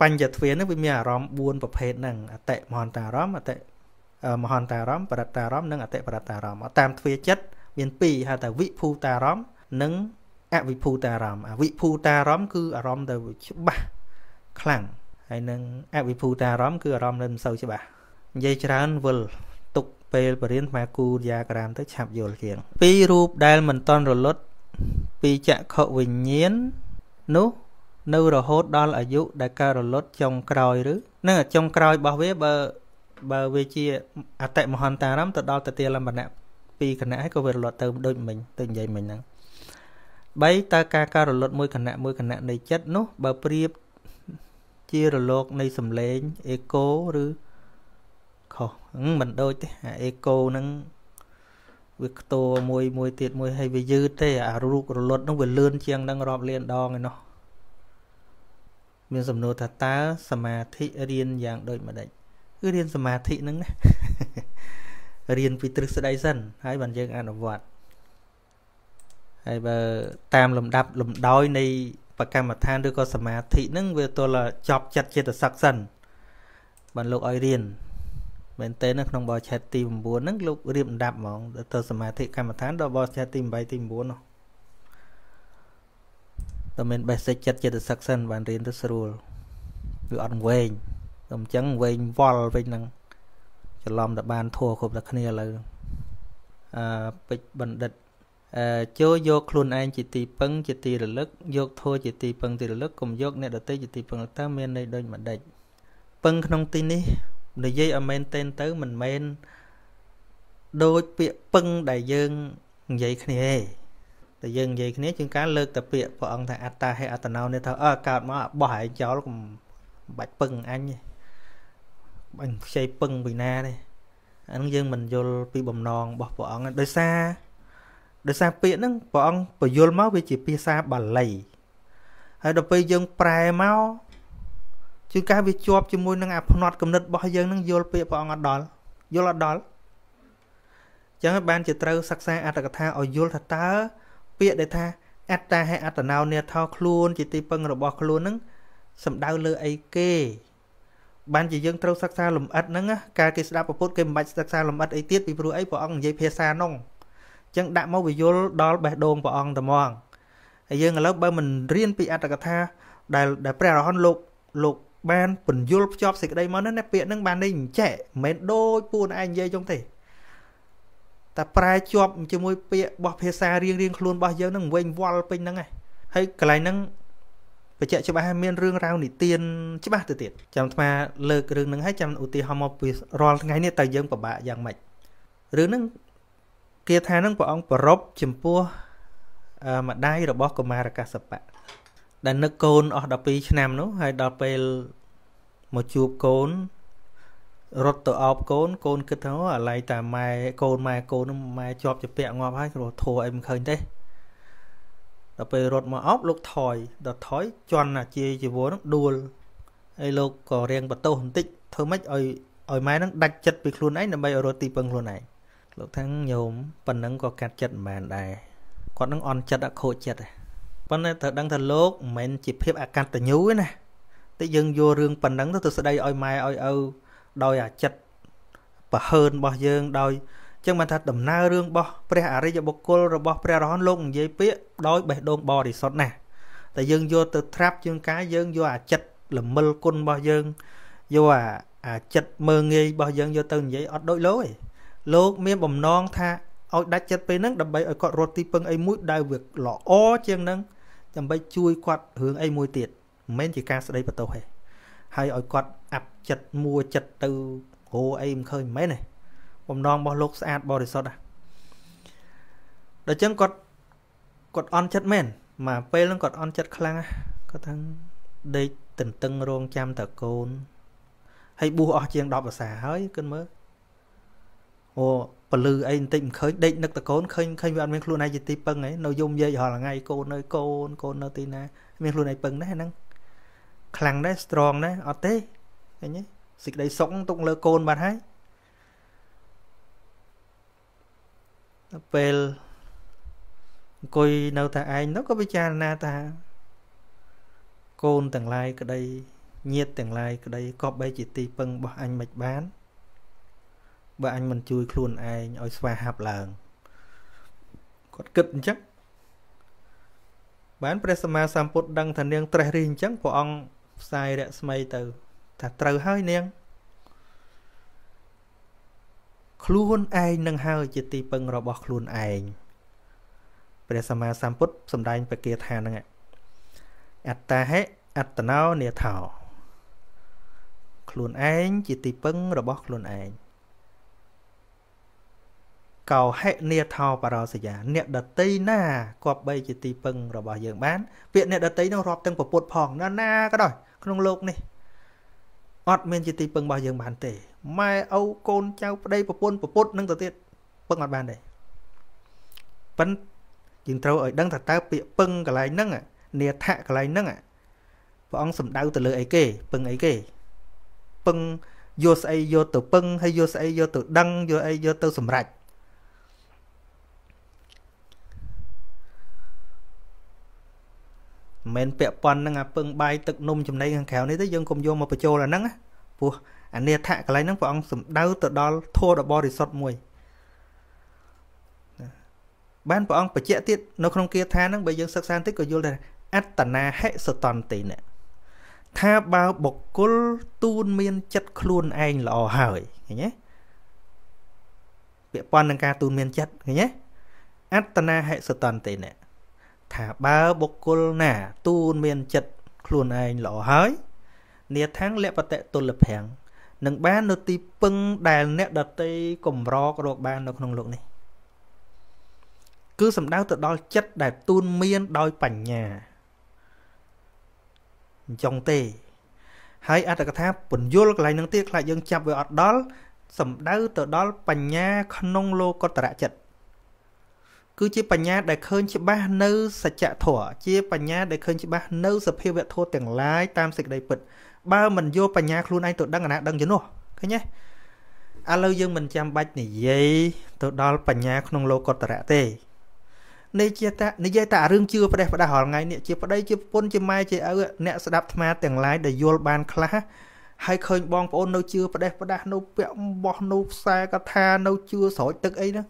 បញ្ញត្តិទ្វានេះវាមានអារម្មណ៍4ប្រភេទហ្នឹងអតិមហន្តាអារម្មណ៍អតិមហន្តាអារម្មណ៍បរតាអារម្មណ៍និងអតិបរតាអារម្មណ៍តាមទ្វាចិត្តមាន2ហៅថាវិភូតាអារម្មណ៍និងអវិភូតាអារម្មណ៍អវិភូតាអារម្មណ៍គឺអារម្មណ៍ទៅច្បាស់ខ្លាំងហើយនឹងអវិភូតាអារម្មណ៍គឺអារម្មណ៍នៅមិនសូវច្បាស់និយាយច្រើនវិលទុកពេលបរិញ្ញាគូយ៉ាក្រាមទៅឆាប់យល់ជាងពីររូបដែលមិនតន់រលត់ពីចក្ខុវិញ្ញាណនោះ នៅរហូតដល់អាយុដែលការរលត់ចុងក្រោយឬនឹងចុងក្រោយរបស់វាបើបើវាជាអតិមហន្តារមទៅដល់តតិលំណៈពីរគណៈហើយក៏វារលត់ទៅដូចមិញទៅនិយាយមិញហ្នឹង3តើការការរលត់មួយគណៈមួយគណៈនៃចិត្តនោះបើប្រៀបជារលកនៃសំឡេងអេកូឬខុសមិនដូចទេអាអេកូហ្នឹងវាខ្ទោមួយមួយទៀតមួយហើយវាយឺតទេអារូបរលត់ហ្នឹងវាលឿនជាងហ្នឹងរាប់លានដងឯណោះមាន សំណួរថាតើសមាធិរៀនយ៉ាងដូចម្ដេចគឺរៀនសមាធិហ្នឹងណារៀនពីទ្រឹស្ដីសិន ហើយបានយើងអនុវត្តហើយបើតាមលំដាប់ លំដោយ នៃបកម្មដ្ឋានឬក៏សមាធិហ្នឹងវាទល់ចប់ចិត្តចិត្តសិក្សាសិនបានលោកឲ្យរៀនមែនទេនៅក្នុងបរិឆេទទី9ហ្នឹងលោករៀបអណ្ដាប់ហ្មងទៅសមាធិកម្មដ្ឋានដល់បរិឆេទទី8ទី9នោះតែមាន basic ចិត្តចិត្តសិក្សាបានរៀនទៅស្រួលវាអត់វែងតែអញ្ចឹងវែងវល់វិញហ្នឹងច្រឡំតែបានធัวគ្រប់តែគ្នាឥឡូវអឺពេជ្របណ្ឌិតអឺចូលយកខ្លួនឯងជាទីពឹងជាទីរលឹកយកធัวជាទីពឹងទីរលឹកកុំយកអ្នកដទៃជាទីពឹងតើមានន័យដូចម្ដេចពឹងក្នុងទីនេះនិយាយឲ្យមែនតែនទៅមិនមែនដូចពាក្យពឹងដែលយើងនិយាយគ្នាទេតែយើងនិយាយគ្នាជាងការលើកតែពាក្យព្រះអង្គថាអត្តាហេអត្តនោនេះថាអើកើតមកបោះឲ្យចោលកុំបាច់ពឹងអញទេអញខ្ចីពឹងពីណាទេអានឹងយើងមិនយល់ពីបំណងរបស់ព្រះអង្គដោយសារដោយសារពាក្យហ្នឹងព្រះអង្គពយល់មកវាជាភាសាបាលី ហើយដល់ពេលយើងប្រែមកជាងការវាជាប់ជាមួយនឹងអាភ្នត់គំនិតរបស់យើងនឹងយល់ពាក្យព្រះអង្គអត់ដល់យល់អត់ដល់អញ្ចឹងបានជាត្រូវសិក្សាអត្តកថាឲ្យយល់ថាតើពាក្យដែលថា អត្តាហេអត្តនោនេថោខ្លួនជាទីពឹងរបស់ខ្លួននឹងសំដៅលើអីគេបានជាយើងត្រូវសិក្សាលំអិតហ្នឹងការគេស្ដាប់ពុទ្ធគេមិនបាច់សិក្សាលំអិតអីទៀតពីព្រោះអីព្រះអង្គនិយាយភាសានោះអញ្ចឹងដាក់មកវាយល់ដល់បេះដូងព្រះអង្គតែហ្មងហើយយើងឥឡូវបើមិនរៀនពីអត្តកថាដែលដែលព្រះរហន្តលោកលោកបានពន្យល់ភ្ជាប់ សេចក្តីមកហ្នឹងណាពាក្យហ្នឹងបានន័យអញ្ចេះមិនមែនដូចពួកឯងនិយាយចុងទេតែប្រែជាប់ជាមួយពាក្យរបស់ភាសារៀងរៀងខ្លួនរបស់យើងហ្នឹងវិញវល់ពេញហ្នឹងឯងហើយកន្លែងហ្នឹងបញ្ជាក់ច្បាស់មានរឿងរ៉ាវនិទានច្បាស់ទៅទៀតចាំអាត្មាលើករឿងហ្នឹងឲ្យចាំឧទាហរណ៍មកពីរាល់ថ្ងៃនេះតើយើងពិបាកយ៉ាងម៉េចរឿងហ្នឹងគេថាហ្នឹងព្រះអង្គប្ររពចំពោះម្ដាយរបស់កុមារកាសបៈដែលនឹកកូនអស់12ឆ្នាំនោះហើយដល់ពេលមកជួបកូនរត់ទៅអោបកូនកូនគិតថាអាឡៃតាម៉ែកូនម៉ែកូនម៉ែជាប់ជាពាក់ងាប់ហើយគ្រូធួរអីមិនឃើញទេដល់ពេលរត់មកអោបលោកថយដល់ថយជន់អាជាជីវរនឹងដួលហើយលោកក៏រៀងបន្ទោសបន្តិចធ្វើម៉េចឲ្យឲ្យម៉ែនឹងដាច់ចិត្តពីខ្លួនឯងដើម្បីឲ្យរត់ទីពឹងខ្លួនឯងលោកថាញោមប៉ុណ្ណឹងក៏កាត់ចិត្តមិនបានដែរគាត់នឹងអន់ចិត្តអខូចចិត្តដែរប៉ុន្តែត្រូវដឹងថាលោកមិនមែនជាភាពអកតញ្ញូទេណាតែយើងយករឿងប៉ុណ្ណឹងទៅទៅស្ដីឲ្យម៉ែឲ្យឪដោយអាចិតប្រហើនរបស់យើងដោយចឹងបានថាដំណើររឿងរបស់ព្រះអរិយបុគ្គលរបស់ព្រះរហន្តលោកនិយាយពាក្យដោយបេះដូងបរិសុទ្ធណាស់តែយើងយកទៅត្រាប់ជាងកាយយើងយកអាចិតលមិលគុណរបស់យើងយកអាអាចិត្តមើងងាយរបស់យើងយកទៅនិយាយអត់ដូចលោកទេលោក មានបំណងថាឲ្យដាច់ចិត្តពេលហ្នឹងដើម្បីឲ្យគាត់រត់ទីពឹងអីមួយដែលវាល្អជាងហ្នឹងដើម្បីជួយគាត់រឿងអីមួយទៀតមិនមែនជាការស្ដីបន្ទោសទេហើយឲ្យគាត់អាប់ចិត្តមួចិត្តទៅហូរអីមិនឃើញមិនមែនទេបំណងរបស់លោក ស្អាតបរិសុទ្ធដល់ចឹងគាត់គាត់អន់ចិត្តមែនមកពេលហ្នឹងគាត់អន់ចិត្តខ្លាំងគាត់ថាដេកតន្ទឹងរងចាំតកូនហើយប៊ូអស់ជាង10ភាសាហើយគិតមើលអូពលឺអីបន្តិចមិនឃើញដេកនឹកតកូនឃើញឃើញវាអត់មានខ្លួនឯងជាទីពឹងឯងនៅយំយាយរាល់ថ្ងៃកូននៅកូនកូននៅទីណាមានខ្លួនឯងពឹងដែរហ្នឹងខ្លាំងដែរ strong ដែរអត់ទេឃើញទេសេចក្តីសុខទុកលើកូនបាត់ហើយដល់ពេលអង្គុយនៅតែឯងនោះក៏ពិចារណាថាកូនទាំងឡាយក្តីញាតទាំងឡាយក្តីក៏បីជាទីពឹងរបស់អញមិនបានបើអញមិនជួយខ្លួនឯងឲ្យស្វាហាប់ឡើងគាត់គិតអញ្ចឹងបាន ព្រះសម្មាសម្ពុទ្ធដឹងថានាងត្រេះរិះអញ្ចឹងព្រះអង្គផ្សាយរស្មីទៅ ថាត្រូវហើយនាង ខ្លួនឯងនឹងហើយជាទីពឹងរបស់ ខ្លួនឯងព្រះសម្មាសម្ពុទ្ធសម្ដែងពាក្យថាហ្នឹងអត្តាហេអត្តណោនេថោខ្លួនឯងជាទីពឹងរបស់ខ្លួនឯងកោហិនេថោបរោសយាអ្នកដតីណាគប្បីជាទីពឹងរបស់យើង បានពាក្យអ្នកដតីនោះរាប់ទាំងពុទ្ធផង ណាណាក៏ដោយក្នុងโลกនេះអត់មានជាទីពឹងរបស់យើងបាន ទេម៉ែឪកូនចៅប្តីប្រពន្ធប្រពន្ធនឹងទៅទៀតពឹងអត់បានទេប៉ិនយើងត្រូវឲ្យដឹងថាតើពាក្យពឹងកន្លែងហ្នឹងនេថៈកន្លែងហ្នឹងព្រះអង្គសំដៅទៅលើអីគេពឹងអីគេ ពឹងយកស្អីយកទៅពឹងហើយយកស្អីយកទៅដឹងយកអីយកទៅសម្រេចមិនពាក់ប៉ុននឹងអាពឹងបាយទឹកនំចំណីខាងក្រៅនេះទេយើងកុំយកមកបញ្ចូល អាហ្នឹងព្រោះអានេថាកន្លែងហ្នឹងព្រះអង្គសំដៅទៅដល់ធម៌របស់រិសុទ្ធមួយបានព្រះអង្គបញ្ជាក់ទៀតនៅក្នុងគាថាហ្នឹងបើយើងសិក្សាបន្តិចក៏យល់ដែរអត្តនាហិសតន្តិនេះថាបើបុគ្គលទូនមានចិត្តខ្លួនឯងល្អហើយឃើញទេពាក់ព័ន្ធនឹងការទូនមានចិត្តឃើញទេអត្តនាហិសតន្តិនេះថាបើបុគ្គលណាទូនមានចិត្តខ្លួនឯងល្អហើយនេថាំងលបតៈទុលប្រាំងនឹងបាន នៅទីពឹងដែលអ្នកដតីកំរោករកបាន នៅក្នុងលោកនេះគឺសំដៅទៅដល់ចិត្តដែលទូនមាន ដោយបញ្ញាអញ្ចឹងទេ ហើយអត្តកថាពន្យល់កន្លែងនឹងទៀតខ្លាចយើងចាប់វាអត់ដល់សំដៅទៅដល់បញ្ញាក្នុងលោកតរៈចិត្តគឺជាបញ្ញាដែលឃើញច្បាស់នៅសច្ចធម៌ជាបញ្ញាដែលឃើញច្បាស់នៅសភាវៈធម៌ទាំងឡាយតាមសេចក្តីពិត បើមិនយកបញ្ញាខ្លួនឯងទៅដឹងអាណាដឹងជំនួសឃើញទេឥឡូវយើងមិនចាំបាច់និយាយទៅដល់បញ្ញា ក្នុងលោកតរៈទេនេះជាតនិយាយតែរឿងជឿផ្ដេសផ្ដាស់រាល់ថ្ងៃនេះជាប្តីជាប្រពន្ធជាម៉ែជាឪអ្នកស្ដាប់ថ្មទាំងឡាយដែលយល់បានខ្លះហើយឃើញបងប្អូននៅជឿផ្ដេសផ្ដាស់នៅពាក់បោះនៅខ្សែកថានៅជឿស្រោចទឹកអីហ្នឹង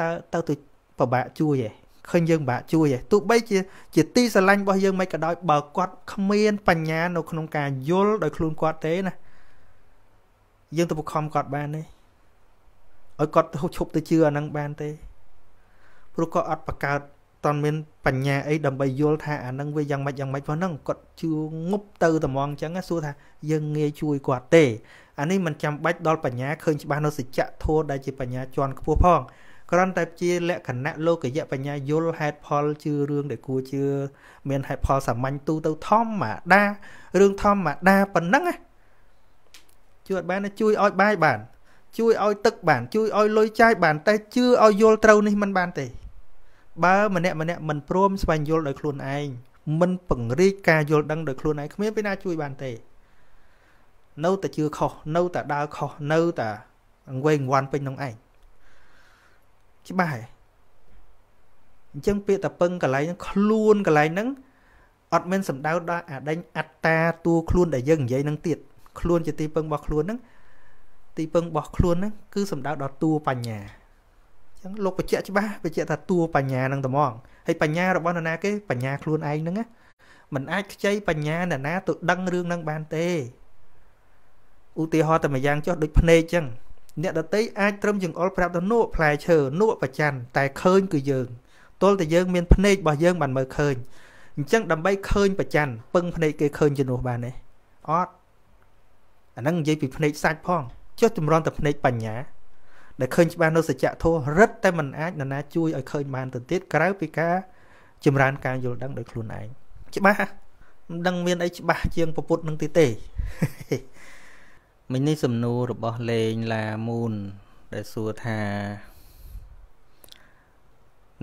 តើទៅទៅពិបាកជួយឯងឃើញយើងពិបាកជួយឯងទោះបីជាជាទីស្រឡាញ់របស់យើងមិនក៏ដោយបើគាត់គ្មានបញ្ញានៅក្នុងការយល់ដោយខ្លួនគាត់ទេណាយើងទៅបង្ខំគាត់បានទេឲ្យគាត់ទៅឈប់ទៅជឿអានឹងបានទេព្រោះគាត់អត់បង្កើតតន់មាន បញ្ញាអីដើម្បីយល់ថាអានឹងវាយ៉ាងម៉េចយ៉ាងម៉េចផងហ្នឹងគាត់ជឿងប់ទៅត្មងអញ្ចឹងសួរថាយើងងាយជួយគាត់ទេអានេះមិនចាំបាច់ដល់បញ្ញាឃើញច្បាស់នៅសច្ចៈធម៌ដែលជាបញ្ញាជាន់ខ្ពស់ផងគ្រាន់តែជាលក្ខណៈលោកយៈបញ្ញាយល់ហេតុផលជឿរឿងដែលគួរជឿមានហេតុផលសាមញ្ញទូទៅធម្មតារឿងធម្មតាប៉ុណ្ណឹងជួយអត់បានជួយឲ្យបាយបាន ជួយឲ្យទឹកបានជួយឲ្យលុយចាយបានតែជឿឲ្យយល់ត្រូវនេះមិនបានទេ បើម្នាក់ម្នាក់មិនព្រមស្វែងយល់ដោយខ្លួនឯងមិនពង្រីកការយល់ដឹងដោយខ្លួនឯងគ្មានពេលណាជួយបានទេនៅតែជឿខុសនៅតែដើរខុសនៅតែអង្គវែងវាន់ពេញក្នុងឯងច្បាស់អញ្ចឹងពាក្យតពឹងកន្លែងហ្នឹងខ្លួនកន្លែងហ្នឹងអត់មានសម្ដៅដល់អាដេញអត្តាតួខ្លួនដែលយើងនិយាយហ្នឹងទៀតខ្លួនជាទីពឹងរបស់ខ្លួនហ្នឹងទីពឹងរបស់ខ្លួនហ្នឹងគឺសម្ដៅដល់តួបញ្ញាអញ្ចឹងលោកបញ្ជាក់ច្បាស់បញ្ជាក់ថាតួបញ្ញាហ្នឹងត្មងហើយបញ្ញារបស់នរណាគេបញ្ញាខ្លួនឯងហ្នឹងណាมันអាចខ្ចីបញ្ញានរណាទៅដឹងរឿងហ្នឹងបានទេឧទាហរណ៍តែម្យ៉ាងចុះដូចភ្នែកអញ្ចឹងអ្នកដតីអាចត្រឹមចង្អុលប្រាប់ទៅនោះផ្លែឈើនោះប្រច័នតែឃើញ គឺយើងទល់តែយើង មានភ្នែករបស់យើង បានមើលឃើញអញ្ចឹងដើម្បីឃើញប្រច័នពឹងភ្នែកគេឃើញជំនួសបានទេអត់អាហ្នឹងនិយាយពីភ្នែកសាច់ផងចុះចម្រន់តែភ្នែកបញ្ញាដែលឃើញច្បាស់នៅសច្ចធម៌រឹតតែមិនអាចនរណាជួយឲ្យឃើញ បានទៅទៀតក្រៅពីការចម្រើនការយល់ដឹងដោយខ្លួនឯងច្បាស់មិនដឹងមានអីច្បាស់ជាងពុទ្ធនឹងទីទេមិញនេះសំណួររបស់លេងឡាមូន ដែលសួរថា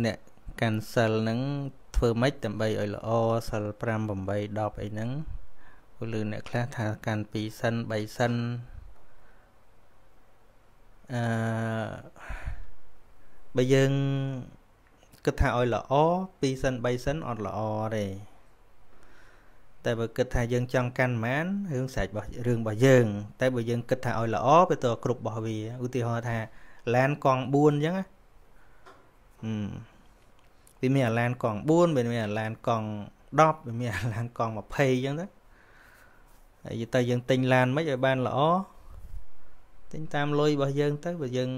អ្នកកាន់សិលហ្នឹង ធ្វើម៉េចដើម្បីឲ្យល្អសិល5 8 10អីហ្នឹងពលឺអ្នកខ្លះថាកាន់2សិន3សិនអឺបើយើងគិតថាឲ្យល្អ2សិន3សិនអត់ល្អទេតែបើគិតថាយើងចង់កាន់ប្រមាណរឿងស្រេចរបស់រឿងរបស់យើងតែបើយើងគិតថាឲ្យល្អវាទៅគ្រប់របស់វាឧទាហរណ៍ថាឡានកង់4អញ្ចឹងវាមានអាឡានកង់4វាមានអាឡានកង់10វាមានអាឡានកង់20អញ្ចឹងទៅហើយតើយើងទិញឡានមិនឲ្យបានល្អទិញតាមលុយរបស់យើងទៅបើយើង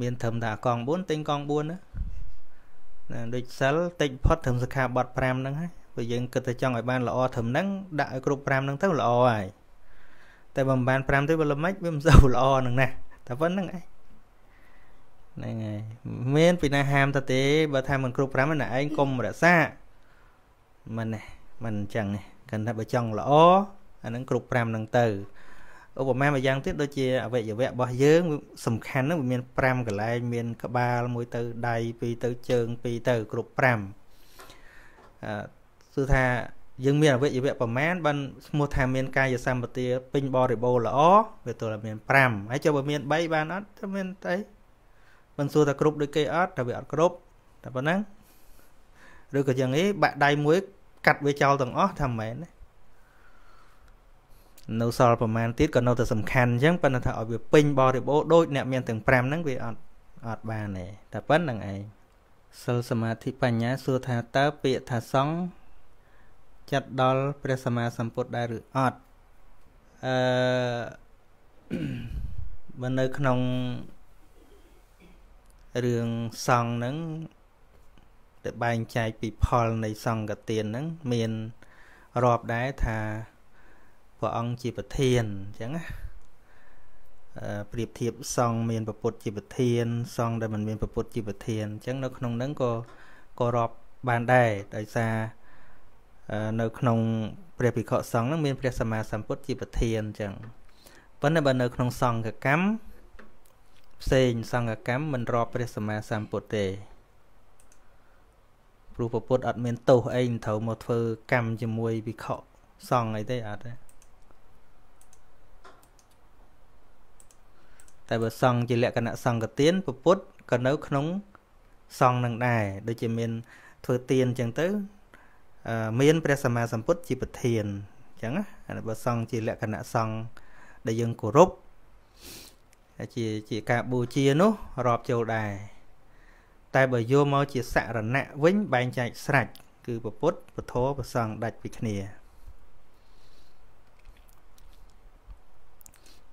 មានត្រឹមតែកង់4ទិញកង់4ណាណាដូចសិលតិចផុតត្រឹមសិក្ខាបទ5ហ្នឹងហើយបើយើងគិតតែចង់ឲ្យបានល្អត្រឹមហ្នឹងដាក់ឲ្យគ្រប់5ហ្នឹងទៅល្អហើយតែបើមិនបាន5ទេបើល្មិចវាមិនសូវល្អហ្នឹងណាតែប៉ុណ្្នឹងឯងហ្នឹងហើយមានពីណាហាមទៅទេបើថាមិនគ្រប់5ណាឯងកុំរក្សាមិនទេមិនអញ្ចឹងទេគិតថាបើចង់ល្អអាហ្នឹងគ្រប់5ហ្នឹងទៅឧបមាមួយយ៉ាងទៀតដូចជា អវយវៈរបស់យើងសំខាន់ហ្នឹងវាមាន5កន្លែងមាន ក្បាល មួយទៅដៃពីរទៅជើងពីរទៅគ្រប់5អឺគឺថាយើងមានអវយវៈប្រមាណបានឈ្មោះថាមានកាយសម្បទាពេញបរិបូរល្អវាទល់តែមាន5ហើយចុះបើមាន3បានអត់ទៅមានអីមិនសួរថាគ្រប់ដូចគេអត់តែវាអត់គ្រប់តែប៉ុណ្ណឹងឬក៏យ៉ាងនេះបាក់ដៃមួយ កាត់វាចោលទាំងអស់ថាមែននៅសល់ប្រមាណទៀតក៏នៅតែសំខាន់អញ្ចឹងប៉ុន្តែថាឲ្យវាពេញបរិបូរដូច អ្នកមានទាំង5ហ្នឹងវាអត់អត់បានទេតែប៉ុណ្្នឹងឯងសិលសមាធិបញ្ញា សួរថាតើពាក្យថាសង្ឃចិត្តដល់ព្រះសម្មាសម្ពុទ្ធដែរឬអត់អឺបើនៅក្នុងរឿងសង្ឃហ្នឹងដែលបែងចែកពីផលនៃសង្ឃទានហ្នឹងមានរាប់ដែរថាព្រះអង្គជាប្រធានអញ្ចឹងណាប្រៀបធៀបសង្ឃមានពពុទ្ធជាប្រធាន សង្ឃដែលមិនមានពពុទ្ធជាប្រធានអញ្ចឹងនៅក្នុងហ្នឹងក៏ក៏រាប់បានដែរដោយសារនៅក្នុងព្រះភិក្ខុសង្ឃនឹងមានព្រះសម្មាសម្ពុទ្ធជាប្រធានអញ្ចឹងប៉ុន្តែបើនៅ ក្នុង សង្ឃកម្មផ្សេងសង្ឃកម្មមិនរាប់ព្រះសម្មាសម្ពុទ្ធទេ ព្រោះពពុទ្ធអត់មាន ទោសអីមិនត្រូវមកធ្វើ កម្មជាមួយភិក្ខុសង្ឃអីទេអត់ទេតែបើសង្ឃជាលក្ខណៈសង្ឃទានពពុទ្ធក៏នៅ ក្នុង សង្ឃនឹងដែរដូចជាមាន ធ្វើទានអញ្ចឹងទៅមាន ព្រះសម្មាសម្ពុទ្ធជាប្រធានអញ្ចឹងណាអានេះបើសង្ឃជាលក្ខណៈសង្ឃដែលយើងគោរពជាជាការបូជានោះរាប់ចូលដែរតែបើយកមកជាសរណៈវិញបែងចែកស្រាច់គឺពពុទ្ធពធប្រសង្ឃដាច់ពីគ្នា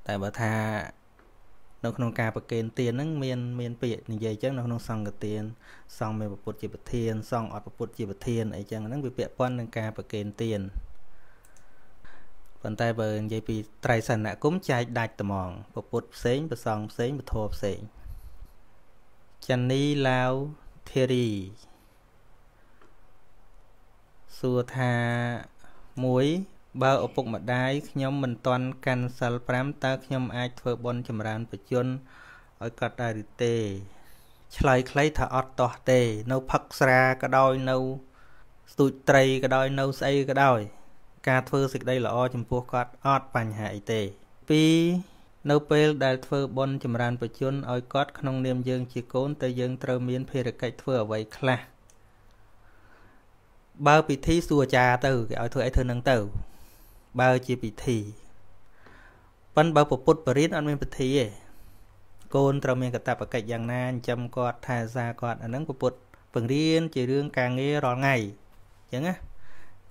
តែបើថានៅក្នុងការប្រគេនទានហ្នឹងមានមានពាក្យនិយាយចឹងនៅក្នុងសង្ឃទានសង្ឃមានពុទ្ធជាប្រធានសង្ឃអត់ពុទ្ធជាប្រធានអីចឹងហ្នឹងវាពាក់ព័ន្ធនឹងការប្រគេនទានប៉ុន្តែបើនិយាយពី ត្រៃសណគមចែកដាច់ត្មងពុទ្ធផ្សេងប្រសងផ្សេងពធផ្សេងចានីឡាវធីរីសួរថា1បើឪពុកម្ដាយខ្ញុំមិនទាន់កាន់សិល5តើខ្ញុំអាចធ្វើបុណ្យចម្រើនបជនឲ្យកត់ដែរឬទេឆ្លើយខ្លីថាអត់តោះទេ នៅផឹកស្រាក៏ដោយនៅស្ទូចត្រីក៏ដោយ នៅស្អីក៏ដោយ ការធ្វើសេចក្តីល្អចំពោះគាត់អត់បញ្ហាអីទេ2នៅពេលដែលធ្វើបុណ្យចម្រើនបជនឲ្យគាត់ក្នុងនាមយើងជាកូនតើយើងត្រូវមានភារកិច្ចធ្វើអ្វីខ្លះបើពិធីសួរអាចារ្យទៅគេឲ្យធ្វើអីធ្វើនឹងទៅបើជាពិធីប៉ិនបើពពុទ្ធបរិញ្ញអត់មានពិធីទេកូនត្រូវមានកតបកិច្ចយ៉ាងណាចិញ្ចឹមគាត់ថែសាគាត់អាហ្នឹងពពុទ្ធបង្រៀនជារឿងការងាររាល់ថ្ងៃអញ្ចឹងណា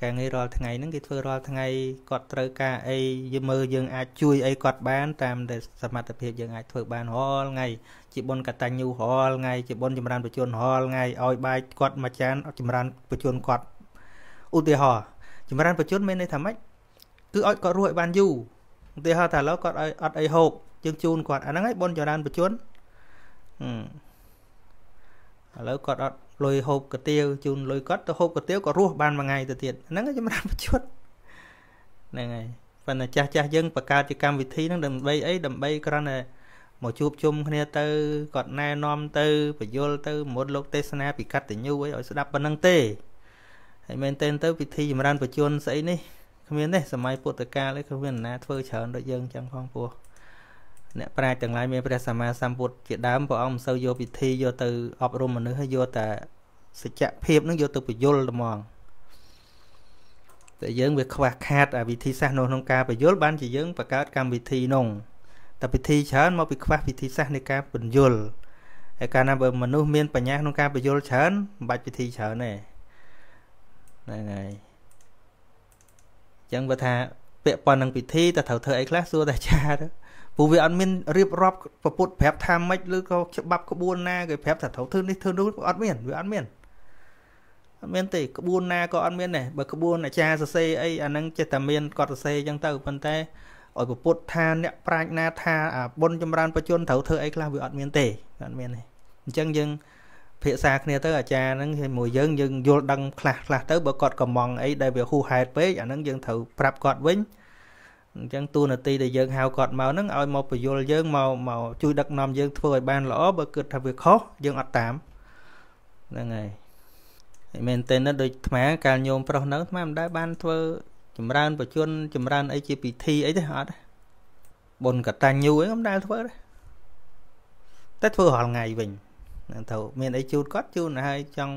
ការងាររាល់ថ្ងៃហ្នឹងគេធ្វើរាល់ថ្ងៃគាត់ត្រូវការអីយើមើលយើងអាចជួយអីគាត់បានតាមដែលសមត្ថភាពយើងអាចធ្វើបានរាល់ថ្ងៃជាបុណ្យកតញ្ញូរាល់ថ្ងៃជាបុណ្យចម្រើនបច្ចុប្បន្នរាល់ថ្ងៃឲ្យបាយគាត់មួយចានចម្រើនបច្ចុប្បន្នគាត់ឧទាហរណ៍ចម្រើនបច្ចុប្បន្នមានន័យថាម៉េចគឺឲ្យគាត់រស់ឲ្យបានយូរឧទាហរណ៍ថាឥឡូវគាត់ឲ្យអត់អីហូបយើងជូនគាត់អាហ្នឹងឯងបុណ្យចរានបជនឥឡូវគាត់អត់លុយហូបកាទៀវជូនលុយគាត់ទៅហូបកាទៀវក៏រស់បានមួយថ្ងៃទៅទៀតហ្នឹងចម្រើនបជនហ្នឹងហើយប៉ុន្តែចាស់ចាស់យើងបង្កើតជាកម្មវិធីហ្នឹងដើម្បីអីដើម្បីគ្រាន់តែមកជួបជុំគ្នាទៅគាត់ណែនាំទៅបញ្យលទៅមុនលោកទេសនាពីកតញ្ញូអីឲ្យស្ដាប់ប៉ុណ្ណឹងទេហើយមែនតើទៅពិធីចម្រើនបជនស្អីនេះគ្មានទេសมัยពុទ្ធកាលឯងគ្មានណាធ្វើច្រើនដូចយើងចឹងផងព្រោះអ្នកប្រាជ្ញទាំងឡាយមានព្រះសម្មាសម្ពុទ្ធជាដើមព្រះអង្គមិនសូវយកពិធីយកទៅ អប់រំមនុស្សហើយយកតែសច្ចភាពនឹងយកទៅបញ្យលត្មងតែយើងវាខ្វះខាតអាវិធីសាស្ត្រនោះក្នុងការបញ្យលបានជាយើងបង្កើតកម្មវិធីនោះតែពិធីច្រើនមកពីខ្វះវិធីសាស្ត្រនៃការបញ្យលហើយកាលណាបើមនុស្សមានបញ្ញាក្នុងការបញ្យលច្រើនមិនបាច់ពិធីច្រើនទេហ្នឹងហើយចឹងបើថាពាក់ព័ន្ធនឹងពិធីតើត្រូវធ្វើអីខ្លះសួរតែចាទៅព្រោះវាអត់មានរៀបរាប់ប្រពុតប្រាប់ថាម៉េចឬក៏ច្បាប់ក្បួនណាគេប្រាប់ថាត្រូវធ្វើនេះធ្វើនោះអត់មានវាអត់មានអត់មានទេក្បួនណាក៏អត់មានដែរបើក្បួនអាចារ្យសរសេរអីអាហ្នឹងចេះតែមានគាត់សរសេរអញ្ចឹងទៅប៉ុន្តែឲ្យប្រពុត ថាអ្នកប្រាជ្ញាថាអាបុណ្យចម្រើនបច្ចុប្បន្នត្រូវធ្វើអីខ្លះវាអត់មានទេអត់មានទេអញ្ចឹងយើងភាសាគ្នាទៅអាចារ្យហ្នឹងជាមួយយើងយើងយល់ដឹងខ្លះខ្លះទៅបើគាត់កំងអីដែលវាហ៊ូហែតពេកអាហ្នឹងយើងត្រូវប្រាប់គាត់វិញអញ្ចឹងទូនាទីដែលយើងហៅគាត់មកហ្នឹងឲ្យមកបញ្យល់យើងមកមកជួយដឹកនាំយើងធ្វើឲ្យបានល្អបើគិតថាវាខុសយើងអត់តាមហ្នឹងហើយមែនតើដូចអាត្មាកាលញោមប្រុសហ្នឹងអាត្មាមិនដែលបានធ្វើចម្រើនបជនចម្រើនអីជាពិធីអីទេអត់បុណ្យកតញ្ញូអីមិនដែលធ្វើទេតែធ្វើរាល់ថ្ងៃវិញនឹងត្រូវមានអីជូនគាត់ជូនឲ្យចង់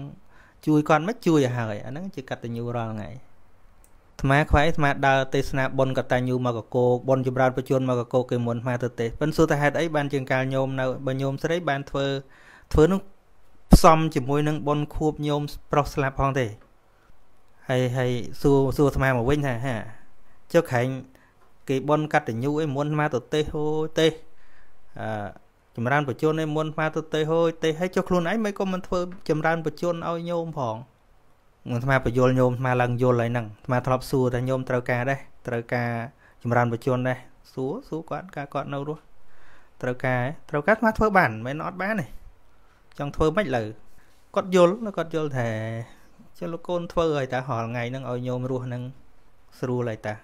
ជួយគាត់មិនជួយឲ្យហើយអាហ្នឹងជាកតញ្ញូរាល់ថ្ងៃអាត្មាខ្វាយអាត្មាដើរទេសនាបុណ្យកតញ្ញូមកកកោបុណ្យចម្រើនបជន មកកកោគេមុនអាត្មាទៅទេសប៉ុន្តែសួរថាហេតុអីបានជាងកាលញោមនៅបើញោមស្រីបានធ្វើធ្វើនោះផ្សំជាមួយនឹងបុណ្យខួបញោមប្រុសស្លាប់ផងទេហើយហើយសួរសួរអាត្មាមកវិញថាហាចុះក្រែងគេបុណ្យកតញ្ញូអីមុនអាត្មាទៅទេសអូទេសអឺចម្រើនបញ្ជនឯមុនស្មាទៅទេហូចទេហើយចុះខ្លួនឯងមិនក៏មិនធ្វើចម្រើនបញ្ជនឲ្យញោមផងមិនស្មាបញ្យលញោមស្មាឡើងយល់ហើយហ្នឹងស្មាធ្លាប់សួរថាញោមត្រូវការដែរត្រូវការចម្រើនបញ្ជនដែរសួរសួរគាត់ការគាត់នៅរស់ត្រូវការត្រូវការស្មាធ្វើបានមិនអត់បានទេចង់ធ្វើមិនលើគាត់យល់គាត់យល់ថាចុះលោកកូនធ្វើឲ្យតារាល់ថ្ងៃហ្នឹងឲ្យញោមរស់ហ្នឹងស្រួលហើយតា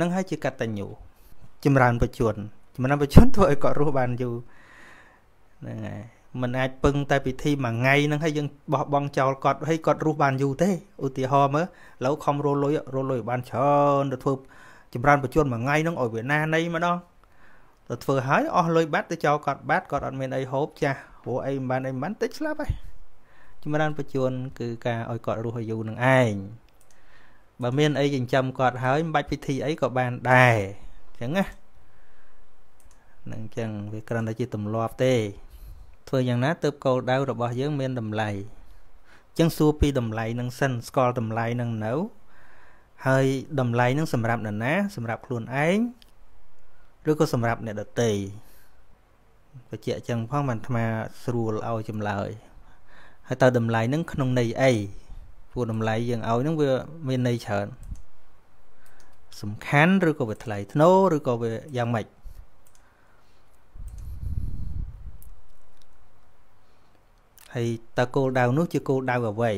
នឹងហើយជាកតញ្ញូចម្រើនបញ្ជនចំណាំប្រជជនធ្វើឲ្យគាត់រស់បានយូរហ្នឹងហើយมันអាចពឹងតែ ពិធីមួយថ្ងៃហ្នឹងហើយយើងបោះបង់ចោលគាត់ហើយគាត់រស់បានយូរទេឧទាហរណ៍មើលឡូវខំរលុយរលុយបានច្រើនទៅធ្វើចម្រើនប្រជជនមួយថ្ងៃហ្នឹងឲ្យវាណាណីម្ដងទៅធ្វើហើយអស់លុយបាត់ទៅចោលគាត់បាត់គាត់អត់ មានអីហូបចាស់ព្រោះអីមិនបានអីមិនបានតិចស្លាប់ហើយចម្រើនប្រជជនគឺការឲ្យគាត់រស់ឲ្យយូរនឹងឯងបើមានអីចិញ្ចឹមគាត់ហើយមិនបាច់ពិធីអីក៏បានដែរអញ្ចឹងណានឹងអញ្ចឹងវាគ្រាន់តែជាទម្លាប់ទេ ធ្វើយ៉ាងណាទើបគោលដៅរបស់យើងមានតម្លៃអញ្ចឹងសួរពីតម្លៃនឹងសិនស្គាល់តម្លៃនឹងនៅ ហើយតម្លៃនឹងសម្រាប់នរណាសម្រាប់ខ្លួនឯងឬក៏សម្រាប់អ្នកដទៃបញ្ជាក់អញ្ចឹងផងបានអាស្រួលឲ្យចម្លើយហើយតើតម្លៃនឹងក្នុងន័យអីពួកតម្លៃយើងឲ្យនឹងវាមានន័យច្រើនសំខាន់ឬក៏វាថ្លៃធ្នូឬក៏វាយ៉ាងម៉េចហើយតើគោលដៅនោះជាគោលដៅអ្វី